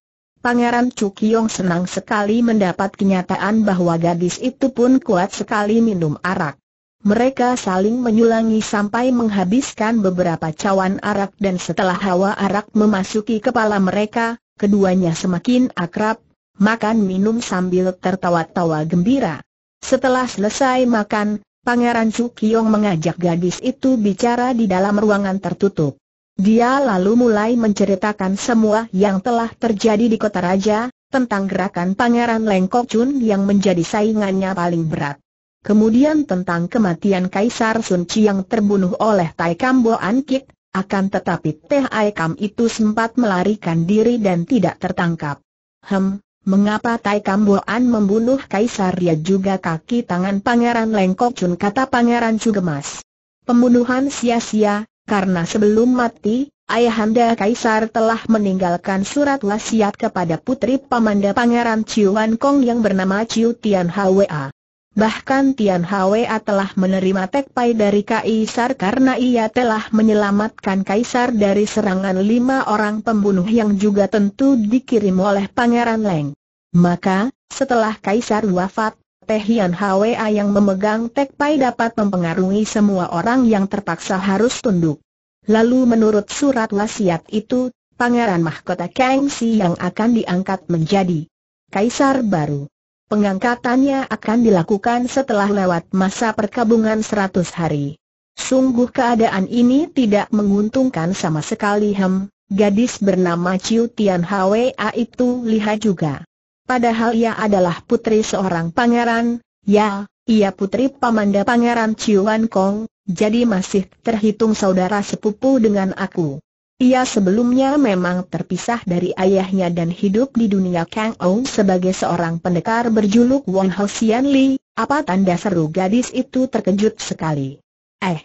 Pangeran Cukyong senang sekali mendapat kenyataan bahwa gadis itu pun kuat sekali minum arak. Mereka saling menyulangi sampai menghabiskan beberapa cawan arak dan setelah hawa arak memasuki kepala mereka, keduanya semakin akrab, makan minum sambil tertawa-tawa gembira. Setelah selesai makan, Pangeran Cukyong mengajak gadis itu bicara di dalam ruangan tertutup. Dia lalu mulai menceritakan semua yang telah terjadi di kota raja, tentang gerakan Pangeran Lengkok Chun yang menjadi saingannya paling berat. Kemudian tentang kematian Kaisar Sun Chi yang terbunuh oleh Tai Kambo Ankit, akan tetapi Teh Kam itu sempat melarikan diri dan tidak tertangkap. Hem, mengapa Tai An membunuh Kaisar dia juga kaki tangan Pangeran Lengkok Chun kata Pangeran Cugemas. Pembunuhan sia-sia, karena sebelum mati, Ayahanda Kaisar telah meninggalkan surat wasiat kepada putri pamanda Pangeran Chiu Kong yang bernama Chiu Tian Hwa. Bahkan Tian Hwa telah menerima tekpai dari Kaisar karena ia telah menyelamatkan Kaisar dari serangan lima orang pembunuh yang juga tentu dikirim oleh Pangeran Leng. Maka, setelah Kaisar wafat, Tehian Hian Hwa yang memegang Tek Pai dapat mempengaruhi semua orang yang terpaksa harus tunduk. Lalu menurut surat wasiat itu, Pangeran Mahkota Kangxi yang akan diangkat menjadi Kaisar baru. Pengangkatannya akan dilakukan setelah lewat masa perkabungan 100 hari. Sungguh keadaan ini tidak menguntungkan sama sekali Hem, gadis bernama Ciu Tian Hwa itu lihat juga. Padahal ia adalah putri seorang pangeran, ya, ia putri pamanda pangeran Wan Kong, jadi masih terhitung saudara sepupu dengan aku. Ia sebelumnya memang terpisah dari ayahnya dan hidup di dunia Kang Ou sebagai seorang pendekar berjuluk Wong Ho Sian Li, apa tanda seru gadis itu terkejut sekali. Eh,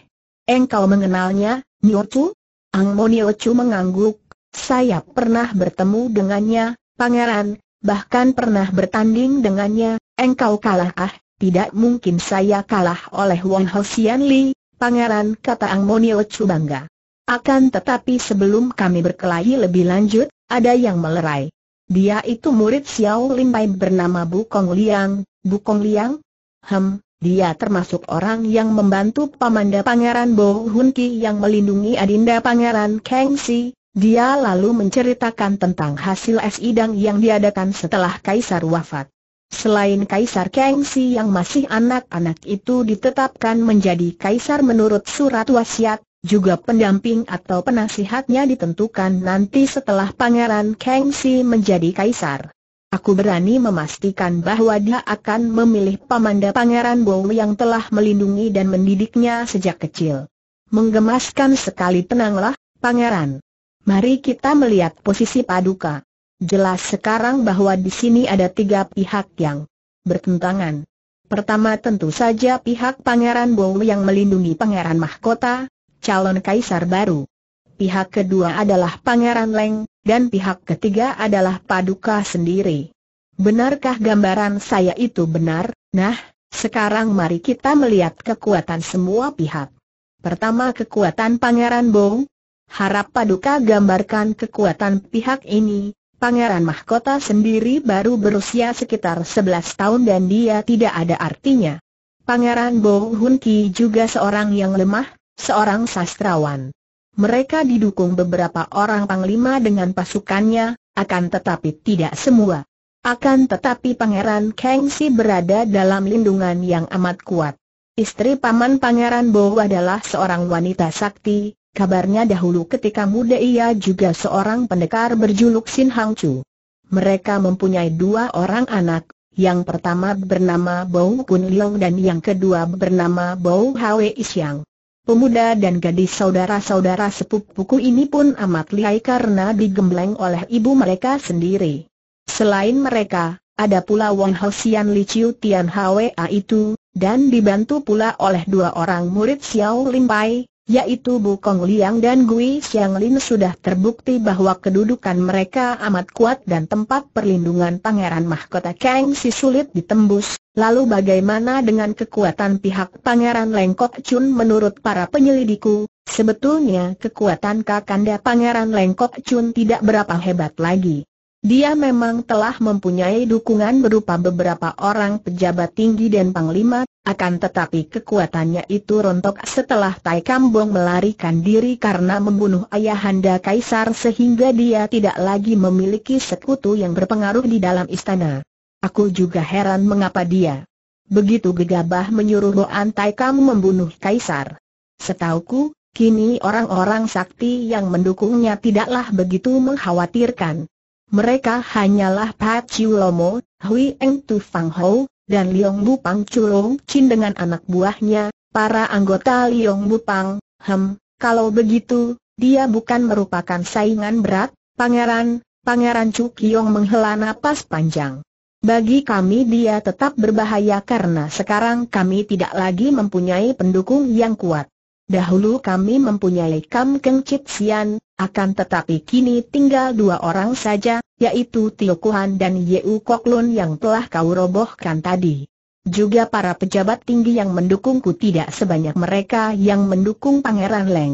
engkau mengenalnya, Nyo Chu? Ang Monio Chu mengangguk, saya pernah bertemu dengannya, pangeran, bahkan pernah bertanding dengannya, engkau kalah ah, tidak mungkin saya kalah oleh Wang Sian Li, pangeran kata Ang Monio Chu bangga. Akan tetapi sebelum kami berkelahi lebih lanjut, ada yang melerai. Dia itu murid Xiao Limbai bernama Bukong Liang, Bukong Liang? Hem, dia termasuk orang yang membantu pamanda Pangeran Bo Hun Ki yang melindungi adinda Pangeran Kang Si, dia lalu menceritakan tentang hasil sidang yang diadakan setelah Kaisar wafat. Selain Kaisar Kengsi yang masih anak-anak itu ditetapkan menjadi Kaisar menurut surat wasiat, juga pendamping atau penasihatnya ditentukan nanti setelah Pangeran Kengsi menjadi Kaisar. Aku berani memastikan bahwa dia akan memilih pamanda Pangeran Bowu yang telah melindungi dan mendidiknya sejak kecil. Menggemaskan sekali tenanglah, Pangeran. Mari kita melihat posisi paduka. Jelas sekarang bahwa di sini ada tiga pihak yang bertentangan. Pertama tentu saja pihak Pangeran Bow yang melindungi Pangeran Mahkota, calon kaisar baru. Pihak kedua adalah Pangeran Leng, dan pihak ketiga adalah Paduka sendiri. Benarkah gambaran saya itu benar? Nah, sekarang mari kita melihat kekuatan semua pihak. Pertama kekuatan Pangeran Bong, Harap Paduka gambarkan kekuatan pihak ini, Pangeran Mahkota sendiri baru berusia sekitar 11 tahun dan dia tidak ada artinya. Pangeran Bo Hun Ki juga seorang yang lemah, seorang sastrawan. Mereka didukung beberapa orang panglima dengan pasukannya, akan tetapi tidak semua. Akan tetapi Pangeran Kang Si berada dalam lindungan yang amat kuat. Istri paman Pangeran Bo adalah seorang wanita sakti, Kabarnya dahulu ketika muda ia juga seorang pendekar berjuluk Sin Hang Chu. Mereka mempunyai dua orang anak, yang pertama bernama Bau Kun Long dan yang kedua bernama Bau Hwe Isyang. Pemuda dan gadis saudara-saudara sepupuku ini pun amat lihai karena digembleng oleh ibu mereka sendiri. Selain mereka, ada pula Wang Sian Li Chiu Tian Hwa itu, dan dibantu pula oleh dua orang murid Xiao Lim Pai yaitu Bu Kong Liang dan Gui Xiang Lin sudah terbukti bahwa kedudukan mereka amat kuat dan tempat perlindungan Pangeran Mahkota Kang Si sulit ditembus. Lalu bagaimana dengan kekuatan pihak Pangeran Lengkok Chun menurut para penyelidiku? Sebetulnya kekuatan Kakanda Pangeran Lengkok Chun tidak berapa hebat lagi. Dia memang telah mempunyai dukungan berupa beberapa orang pejabat tinggi dan panglima, akan tetapi kekuatannya itu rontok setelah Tai Kambong melarikan diri karena membunuh ayahanda kaisar sehingga dia tidak lagi memiliki sekutu yang berpengaruh di dalam istana. Aku juga heran mengapa dia begitu gegabah menyuruh Boan Tai Kam membunuh kaisar. Setauku, kini orang-orang sakti yang mendukungnya tidaklah begitu mengkhawatirkan. Mereka hanyalah Pat Lomo, Hui Eng Tu Fang Ho, dan Liong Bupang Chulong Chin dengan anak buahnya, para anggota Liong Pang. hem, kalau begitu, dia bukan merupakan saingan berat, pangeran, pangeran Chu Kiong menghela napas panjang. Bagi kami dia tetap berbahaya karena sekarang kami tidak lagi mempunyai pendukung yang kuat. Dahulu kami mempunyai Kam Keng Chit Sian, akan tetapi kini tinggal dua orang saja, yaitu Tio Kuan dan Yeu Kok yang telah kau robohkan tadi. Juga para pejabat tinggi yang mendukungku tidak sebanyak mereka yang mendukung Pangeran Leng.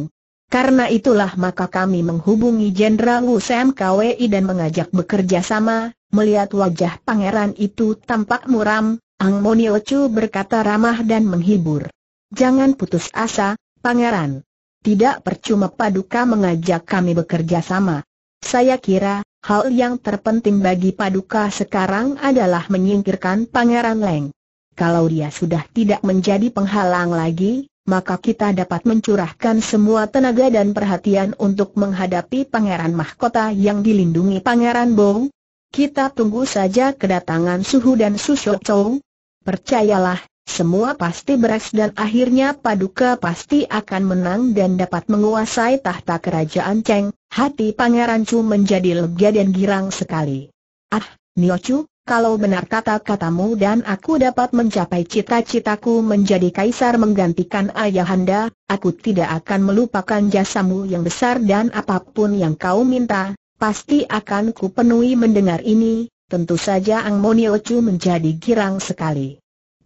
Karena itulah maka kami menghubungi Jenderal Wu Sam KWI dan mengajak bekerja sama, melihat wajah pangeran itu tampak muram, Ang Chu berkata ramah dan menghibur. Jangan putus asa, pangeran. Tidak percuma Paduka mengajak kami bekerja sama. Saya kira, hal yang terpenting bagi Paduka sekarang adalah menyingkirkan Pangeran Leng. Kalau dia sudah tidak menjadi penghalang lagi, maka kita dapat mencurahkan semua tenaga dan perhatian untuk menghadapi pangeran mahkota yang dilindungi pangeran Bong. Kita tunggu saja kedatangan Suhu dan Susho Chow. Percayalah, semua pasti beres dan akhirnya Paduka pasti akan menang dan dapat menguasai tahta kerajaan Cheng, hati Pangeran Chu menjadi lega dan girang sekali. Ah, Nio Chu, kalau benar kata-katamu dan aku dapat mencapai cita-citaku menjadi kaisar menggantikan ayahanda, aku tidak akan melupakan jasamu yang besar dan apapun yang kau minta, pasti akan kupenuhi mendengar ini, tentu saja Ang Monio Chu menjadi girang sekali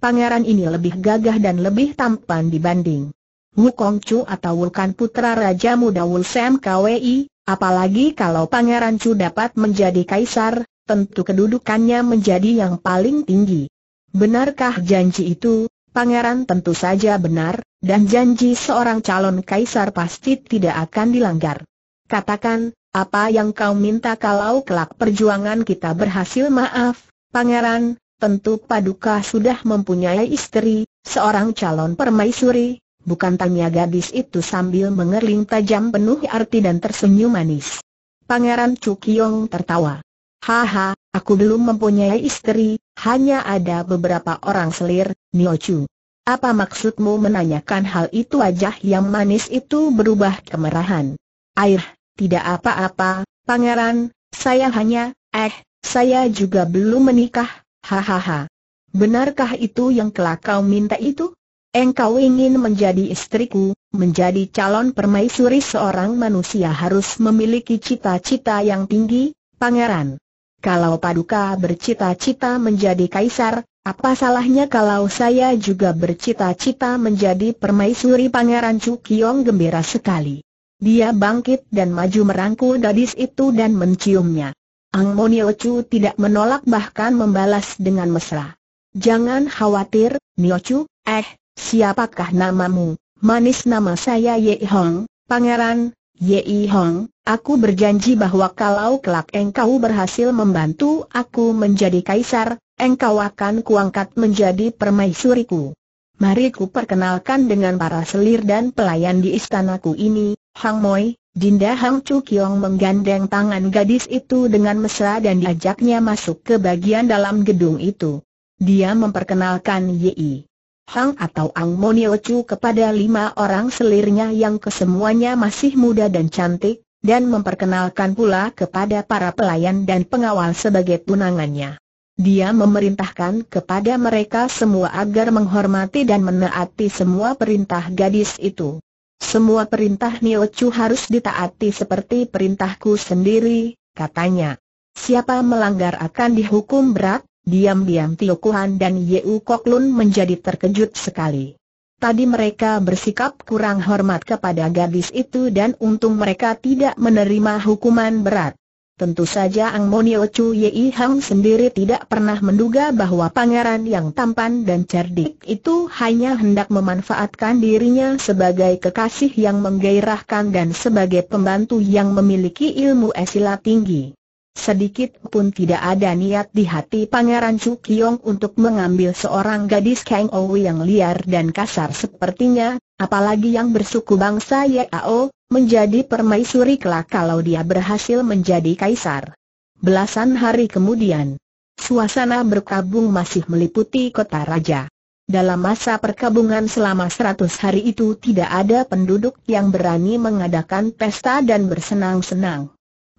pangeran ini lebih gagah dan lebih tampan dibanding Wukong Chu atau Wulkan Putra Raja Muda Wulsem KWI, apalagi kalau pangeran Chu dapat menjadi kaisar, tentu kedudukannya menjadi yang paling tinggi. Benarkah janji itu? Pangeran tentu saja benar, dan janji seorang calon kaisar pasti tidak akan dilanggar. Katakan, apa yang kau minta kalau kelak perjuangan kita berhasil maaf, pangeran, Tentu Paduka sudah mempunyai istri, seorang calon permaisuri, bukan tanya gadis itu sambil mengerling tajam penuh arti dan tersenyum manis. Pangeran Cukyong tertawa. Haha, aku belum mempunyai istri, hanya ada beberapa orang selir, Niochu. Apa maksudmu menanyakan hal itu wajah yang manis itu berubah kemerahan? Air, tidak apa-apa, pangeran, saya hanya, eh, saya juga belum menikah, Hahaha. Benarkah itu yang kelak kau minta itu? Engkau ingin menjadi istriku, menjadi calon permaisuri seorang manusia harus memiliki cita-cita yang tinggi, pangeran. Kalau Paduka bercita-cita menjadi kaisar, apa salahnya kalau saya juga bercita-cita menjadi permaisuri Pangeran Cukiong gembira sekali. Dia bangkit dan maju merangkul gadis itu dan menciumnya. Ang Monio Chu tidak menolak bahkan membalas dengan mesra. Jangan khawatir, Niochu, eh, siapakah namamu? Manis nama saya Ye Hong, Pangeran, Ye Hong, aku berjanji bahwa kalau kelak engkau berhasil membantu aku menjadi kaisar, engkau akan kuangkat menjadi permaisuriku. Mari ku perkenalkan dengan para selir dan pelayan di istanaku ini, Hang Moi, Dinda Hang Chu Kiong menggandeng tangan gadis itu dengan mesra dan diajaknya masuk ke bagian dalam gedung itu. Dia memperkenalkan Yi Hang atau Ang Monio Chu kepada lima orang selirnya yang kesemuanya masih muda dan cantik, dan memperkenalkan pula kepada para pelayan dan pengawal sebagai tunangannya. Dia memerintahkan kepada mereka semua agar menghormati dan menaati semua perintah gadis itu. Semua perintah Chu harus ditaati seperti perintahku sendiri, katanya. Siapa melanggar akan dihukum berat, diam-diam Tio Kuan dan Yeu Kok Lun menjadi terkejut sekali. Tadi mereka bersikap kurang hormat kepada gadis itu dan untung mereka tidak menerima hukuman berat. Tentu saja Ang Monio Chu Yi Hang sendiri tidak pernah menduga bahwa pangeran yang tampan dan cerdik itu hanya hendak memanfaatkan dirinya sebagai kekasih yang menggairahkan dan sebagai pembantu yang memiliki ilmu esila tinggi. Sedikit pun tidak ada niat di hati Pangeran Cukyong untuk mengambil seorang gadis Kang Ou yang liar dan kasar sepertinya, apalagi yang bersuku bangsa Yao, menjadi permaisuri kelak kalau dia berhasil menjadi kaisar. Belasan hari kemudian, suasana berkabung masih meliputi kota raja. Dalam masa perkabungan selama seratus hari itu tidak ada penduduk yang berani mengadakan pesta dan bersenang-senang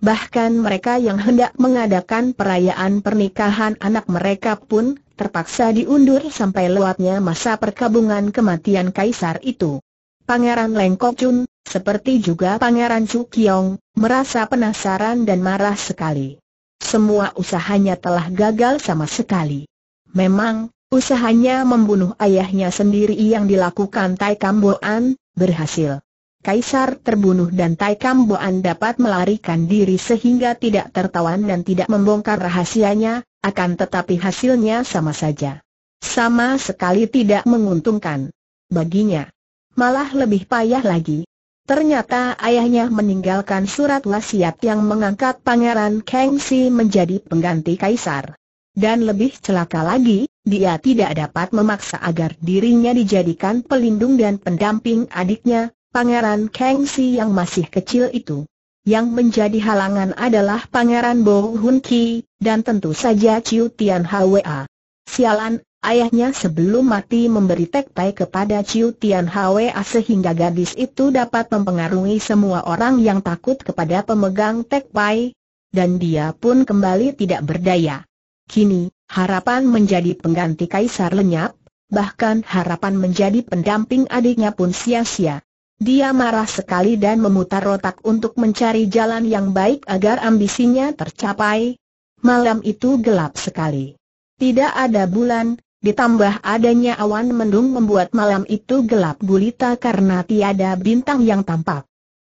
bahkan mereka yang hendak mengadakan perayaan pernikahan anak mereka pun terpaksa diundur sampai lewatnya masa perkabungan kematian kaisar itu. Pangeran Lengkok Chun, seperti juga Pangeran Chu Kiong, merasa penasaran dan marah sekali. Semua usahanya telah gagal sama sekali. Memang, usahanya membunuh ayahnya sendiri yang dilakukan Tai Kamboan, berhasil. Kaisar terbunuh dan Tai Kamboan dapat melarikan diri sehingga tidak tertawan dan tidak membongkar rahasianya, akan tetapi hasilnya sama saja. Sama sekali tidak menguntungkan baginya. Malah lebih payah lagi. Ternyata ayahnya meninggalkan surat wasiat yang mengangkat Pangeran Kangxi menjadi pengganti kaisar. Dan lebih celaka lagi, dia tidak dapat memaksa agar dirinya dijadikan pelindung dan pendamping adiknya, Pangeran Kang yang masih kecil itu. Yang menjadi halangan adalah Pangeran Bo Hun Ki, dan tentu saja Chiu Tian Hwa. Sialan, ayahnya sebelum mati memberi tektai kepada Chiu Tian Hwa sehingga gadis itu dapat mempengaruhi semua orang yang takut kepada pemegang tektai, dan dia pun kembali tidak berdaya. Kini, harapan menjadi pengganti kaisar lenyap, bahkan harapan menjadi pendamping adiknya pun sia-sia. Dia marah sekali dan memutar otak untuk mencari jalan yang baik agar ambisinya tercapai. Malam itu gelap sekali. Tidak ada bulan, ditambah adanya awan mendung membuat malam itu gelap gulita karena tiada bintang yang tampak.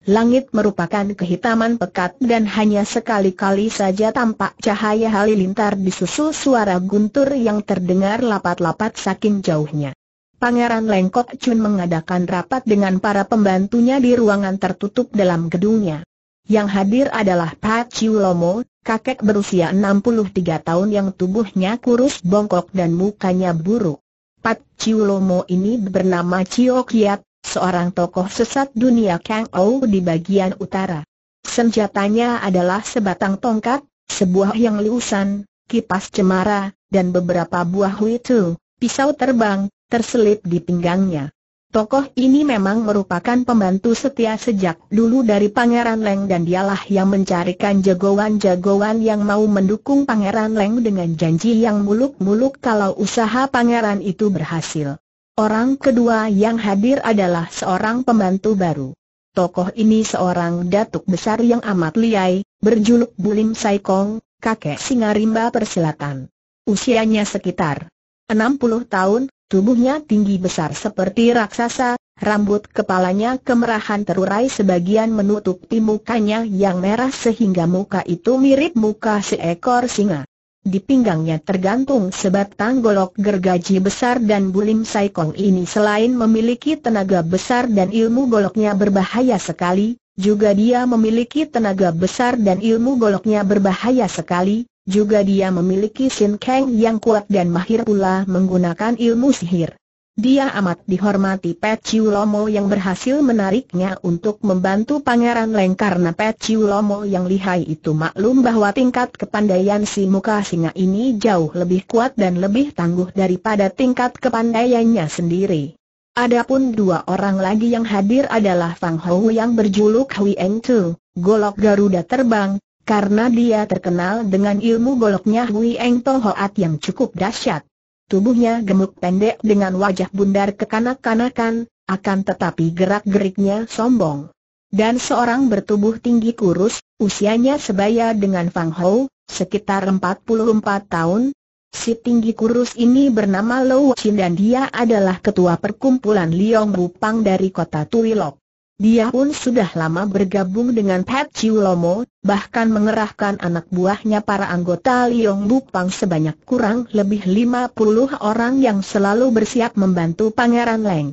Langit merupakan kehitaman pekat dan hanya sekali-kali saja tampak cahaya halilintar disusul suara guntur yang terdengar lapat-lapat saking jauhnya. Pangeran Lengkok Chun mengadakan rapat dengan para pembantunya di ruangan tertutup dalam gedungnya. Yang hadir adalah Pat Chiu Lomo, kakek berusia 63 tahun yang tubuhnya kurus bongkok dan mukanya buruk. Pat Chiu Lomo ini bernama Chio Kiat, seorang tokoh sesat dunia Kang Ou di bagian utara. Senjatanya adalah sebatang tongkat, sebuah yang liusan, kipas cemara, dan beberapa buah witu, pisau terbang, terselip di pinggangnya. Tokoh ini memang merupakan pembantu setia sejak dulu dari Pangeran Leng dan dialah yang mencarikan jagoan-jagoan yang mau mendukung Pangeran Leng dengan janji yang muluk-muluk kalau usaha Pangeran itu berhasil. Orang kedua yang hadir adalah seorang pembantu baru. Tokoh ini seorang datuk besar yang amat liai, berjuluk Bulim Saikong, kakek singa rimba Persilatan. Usianya sekitar 60 tahun, Tubuhnya tinggi besar seperti raksasa, rambut kepalanya kemerahan terurai sebagian menutupi mukanya yang merah sehingga muka itu mirip muka seekor singa. Di pinggangnya tergantung sebatang golok gergaji besar dan bulim saikong ini selain memiliki tenaga besar dan ilmu goloknya berbahaya sekali, juga dia memiliki tenaga besar dan ilmu goloknya berbahaya sekali, juga dia memiliki Sin Kang yang kuat dan mahir pula menggunakan ilmu sihir. Dia amat dihormati Pet Chiu Lomo yang berhasil menariknya untuk membantu Pangeran Leng karena Pet Chiu Lomo yang lihai itu maklum bahwa tingkat kepandaian si muka singa ini jauh lebih kuat dan lebih tangguh daripada tingkat kepandaiannya sendiri. Adapun dua orang lagi yang hadir adalah Fang Hou yang berjuluk Hui Eng Tu, golok Garuda Terbang, karena dia terkenal dengan ilmu goloknya Hui Eng Tohoat yang cukup dahsyat. Tubuhnya gemuk pendek dengan wajah bundar kekanak-kanakan, akan tetapi gerak-geriknya sombong. Dan seorang bertubuh tinggi kurus, usianya sebaya dengan Fang Hou, sekitar 44 tahun. Si tinggi kurus ini bernama Lou Chin dan dia adalah ketua perkumpulan Liong Bupang dari kota Tuilok. Dia pun sudah lama bergabung dengan Pat Chiu Lomo, bahkan mengerahkan anak buahnya para anggota Liong Bupang sebanyak kurang lebih 50 orang yang selalu bersiap membantu Pangeran Leng.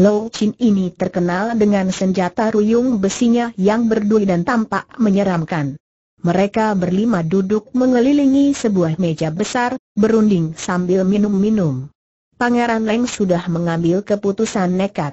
Lo Chin ini terkenal dengan senjata ruyung besinya yang berduri dan tampak menyeramkan. Mereka berlima duduk mengelilingi sebuah meja besar, berunding sambil minum-minum. Pangeran Leng sudah mengambil keputusan nekat.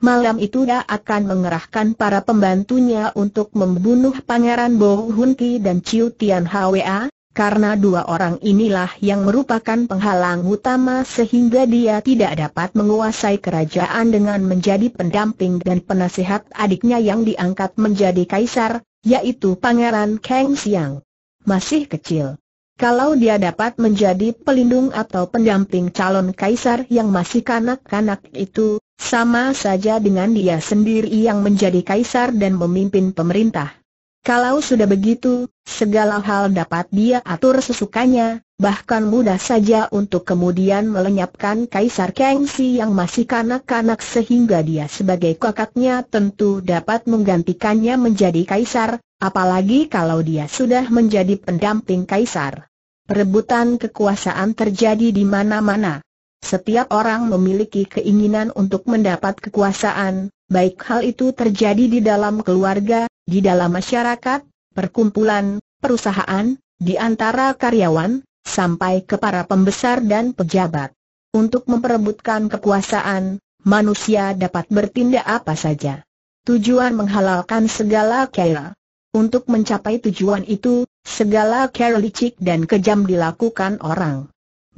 Malam itu dia akan mengerahkan para pembantunya untuk membunuh Pangeran Bo Hun Ki dan Chiu Tian Hwa, karena dua orang inilah yang merupakan penghalang utama sehingga dia tidak dapat menguasai kerajaan dengan menjadi pendamping dan penasehat adiknya yang diangkat menjadi kaisar, yaitu Pangeran Kang Xiang. Masih kecil. Kalau dia dapat menjadi pelindung atau pendamping calon kaisar yang masih kanak-kanak itu, sama saja dengan dia sendiri yang menjadi kaisar dan memimpin pemerintah. Kalau sudah begitu, segala hal dapat dia atur sesukanya, bahkan mudah saja untuk kemudian melenyapkan Kaisar Kengsi yang masih kanak-kanak sehingga dia sebagai kakaknya tentu dapat menggantikannya menjadi Kaisar, apalagi kalau dia sudah menjadi pendamping Kaisar. Perebutan kekuasaan terjadi di mana-mana. Setiap orang memiliki keinginan untuk mendapat kekuasaan, baik hal itu terjadi di dalam keluarga, di dalam masyarakat, perkumpulan, perusahaan, di antara karyawan, sampai ke para pembesar dan pejabat. Untuk memperebutkan kekuasaan, manusia dapat bertindak apa saja. Tujuan menghalalkan segala kaya. Untuk mencapai tujuan itu, segala kaya licik dan kejam dilakukan orang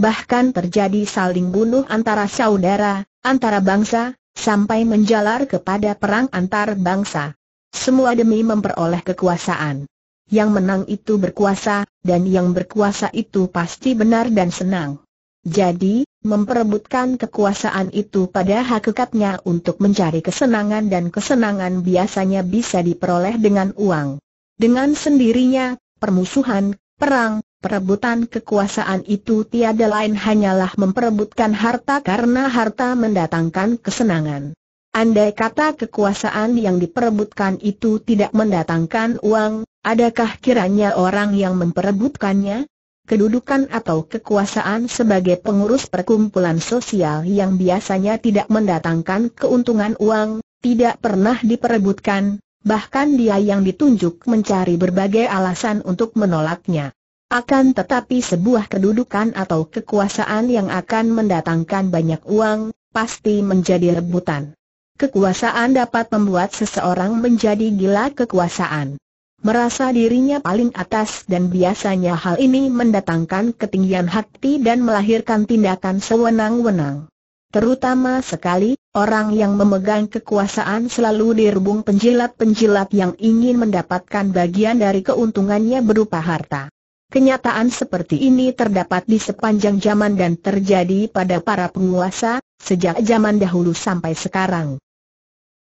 bahkan terjadi saling bunuh antara saudara, antara bangsa, sampai menjalar kepada perang antar bangsa. Semua demi memperoleh kekuasaan. Yang menang itu berkuasa, dan yang berkuasa itu pasti benar dan senang. Jadi, memperebutkan kekuasaan itu pada hakikatnya untuk mencari kesenangan dan kesenangan biasanya bisa diperoleh dengan uang. Dengan sendirinya, permusuhan, perang, Perebutan kekuasaan itu tiada lain hanyalah memperebutkan harta karena harta mendatangkan kesenangan. Andai kata kekuasaan yang diperebutkan itu tidak mendatangkan uang, adakah kiranya orang yang memperebutkannya? Kedudukan atau kekuasaan sebagai pengurus perkumpulan sosial yang biasanya tidak mendatangkan keuntungan uang, tidak pernah diperebutkan, bahkan dia yang ditunjuk mencari berbagai alasan untuk menolaknya. Akan tetapi sebuah kedudukan atau kekuasaan yang akan mendatangkan banyak uang, pasti menjadi rebutan. Kekuasaan dapat membuat seseorang menjadi gila kekuasaan. Merasa dirinya paling atas dan biasanya hal ini mendatangkan ketinggian hati dan melahirkan tindakan sewenang-wenang. Terutama sekali, orang yang memegang kekuasaan selalu dirubung penjilat-penjilat yang ingin mendapatkan bagian dari keuntungannya berupa harta. Kenyataan seperti ini terdapat di sepanjang zaman dan terjadi pada para penguasa, sejak zaman dahulu sampai sekarang.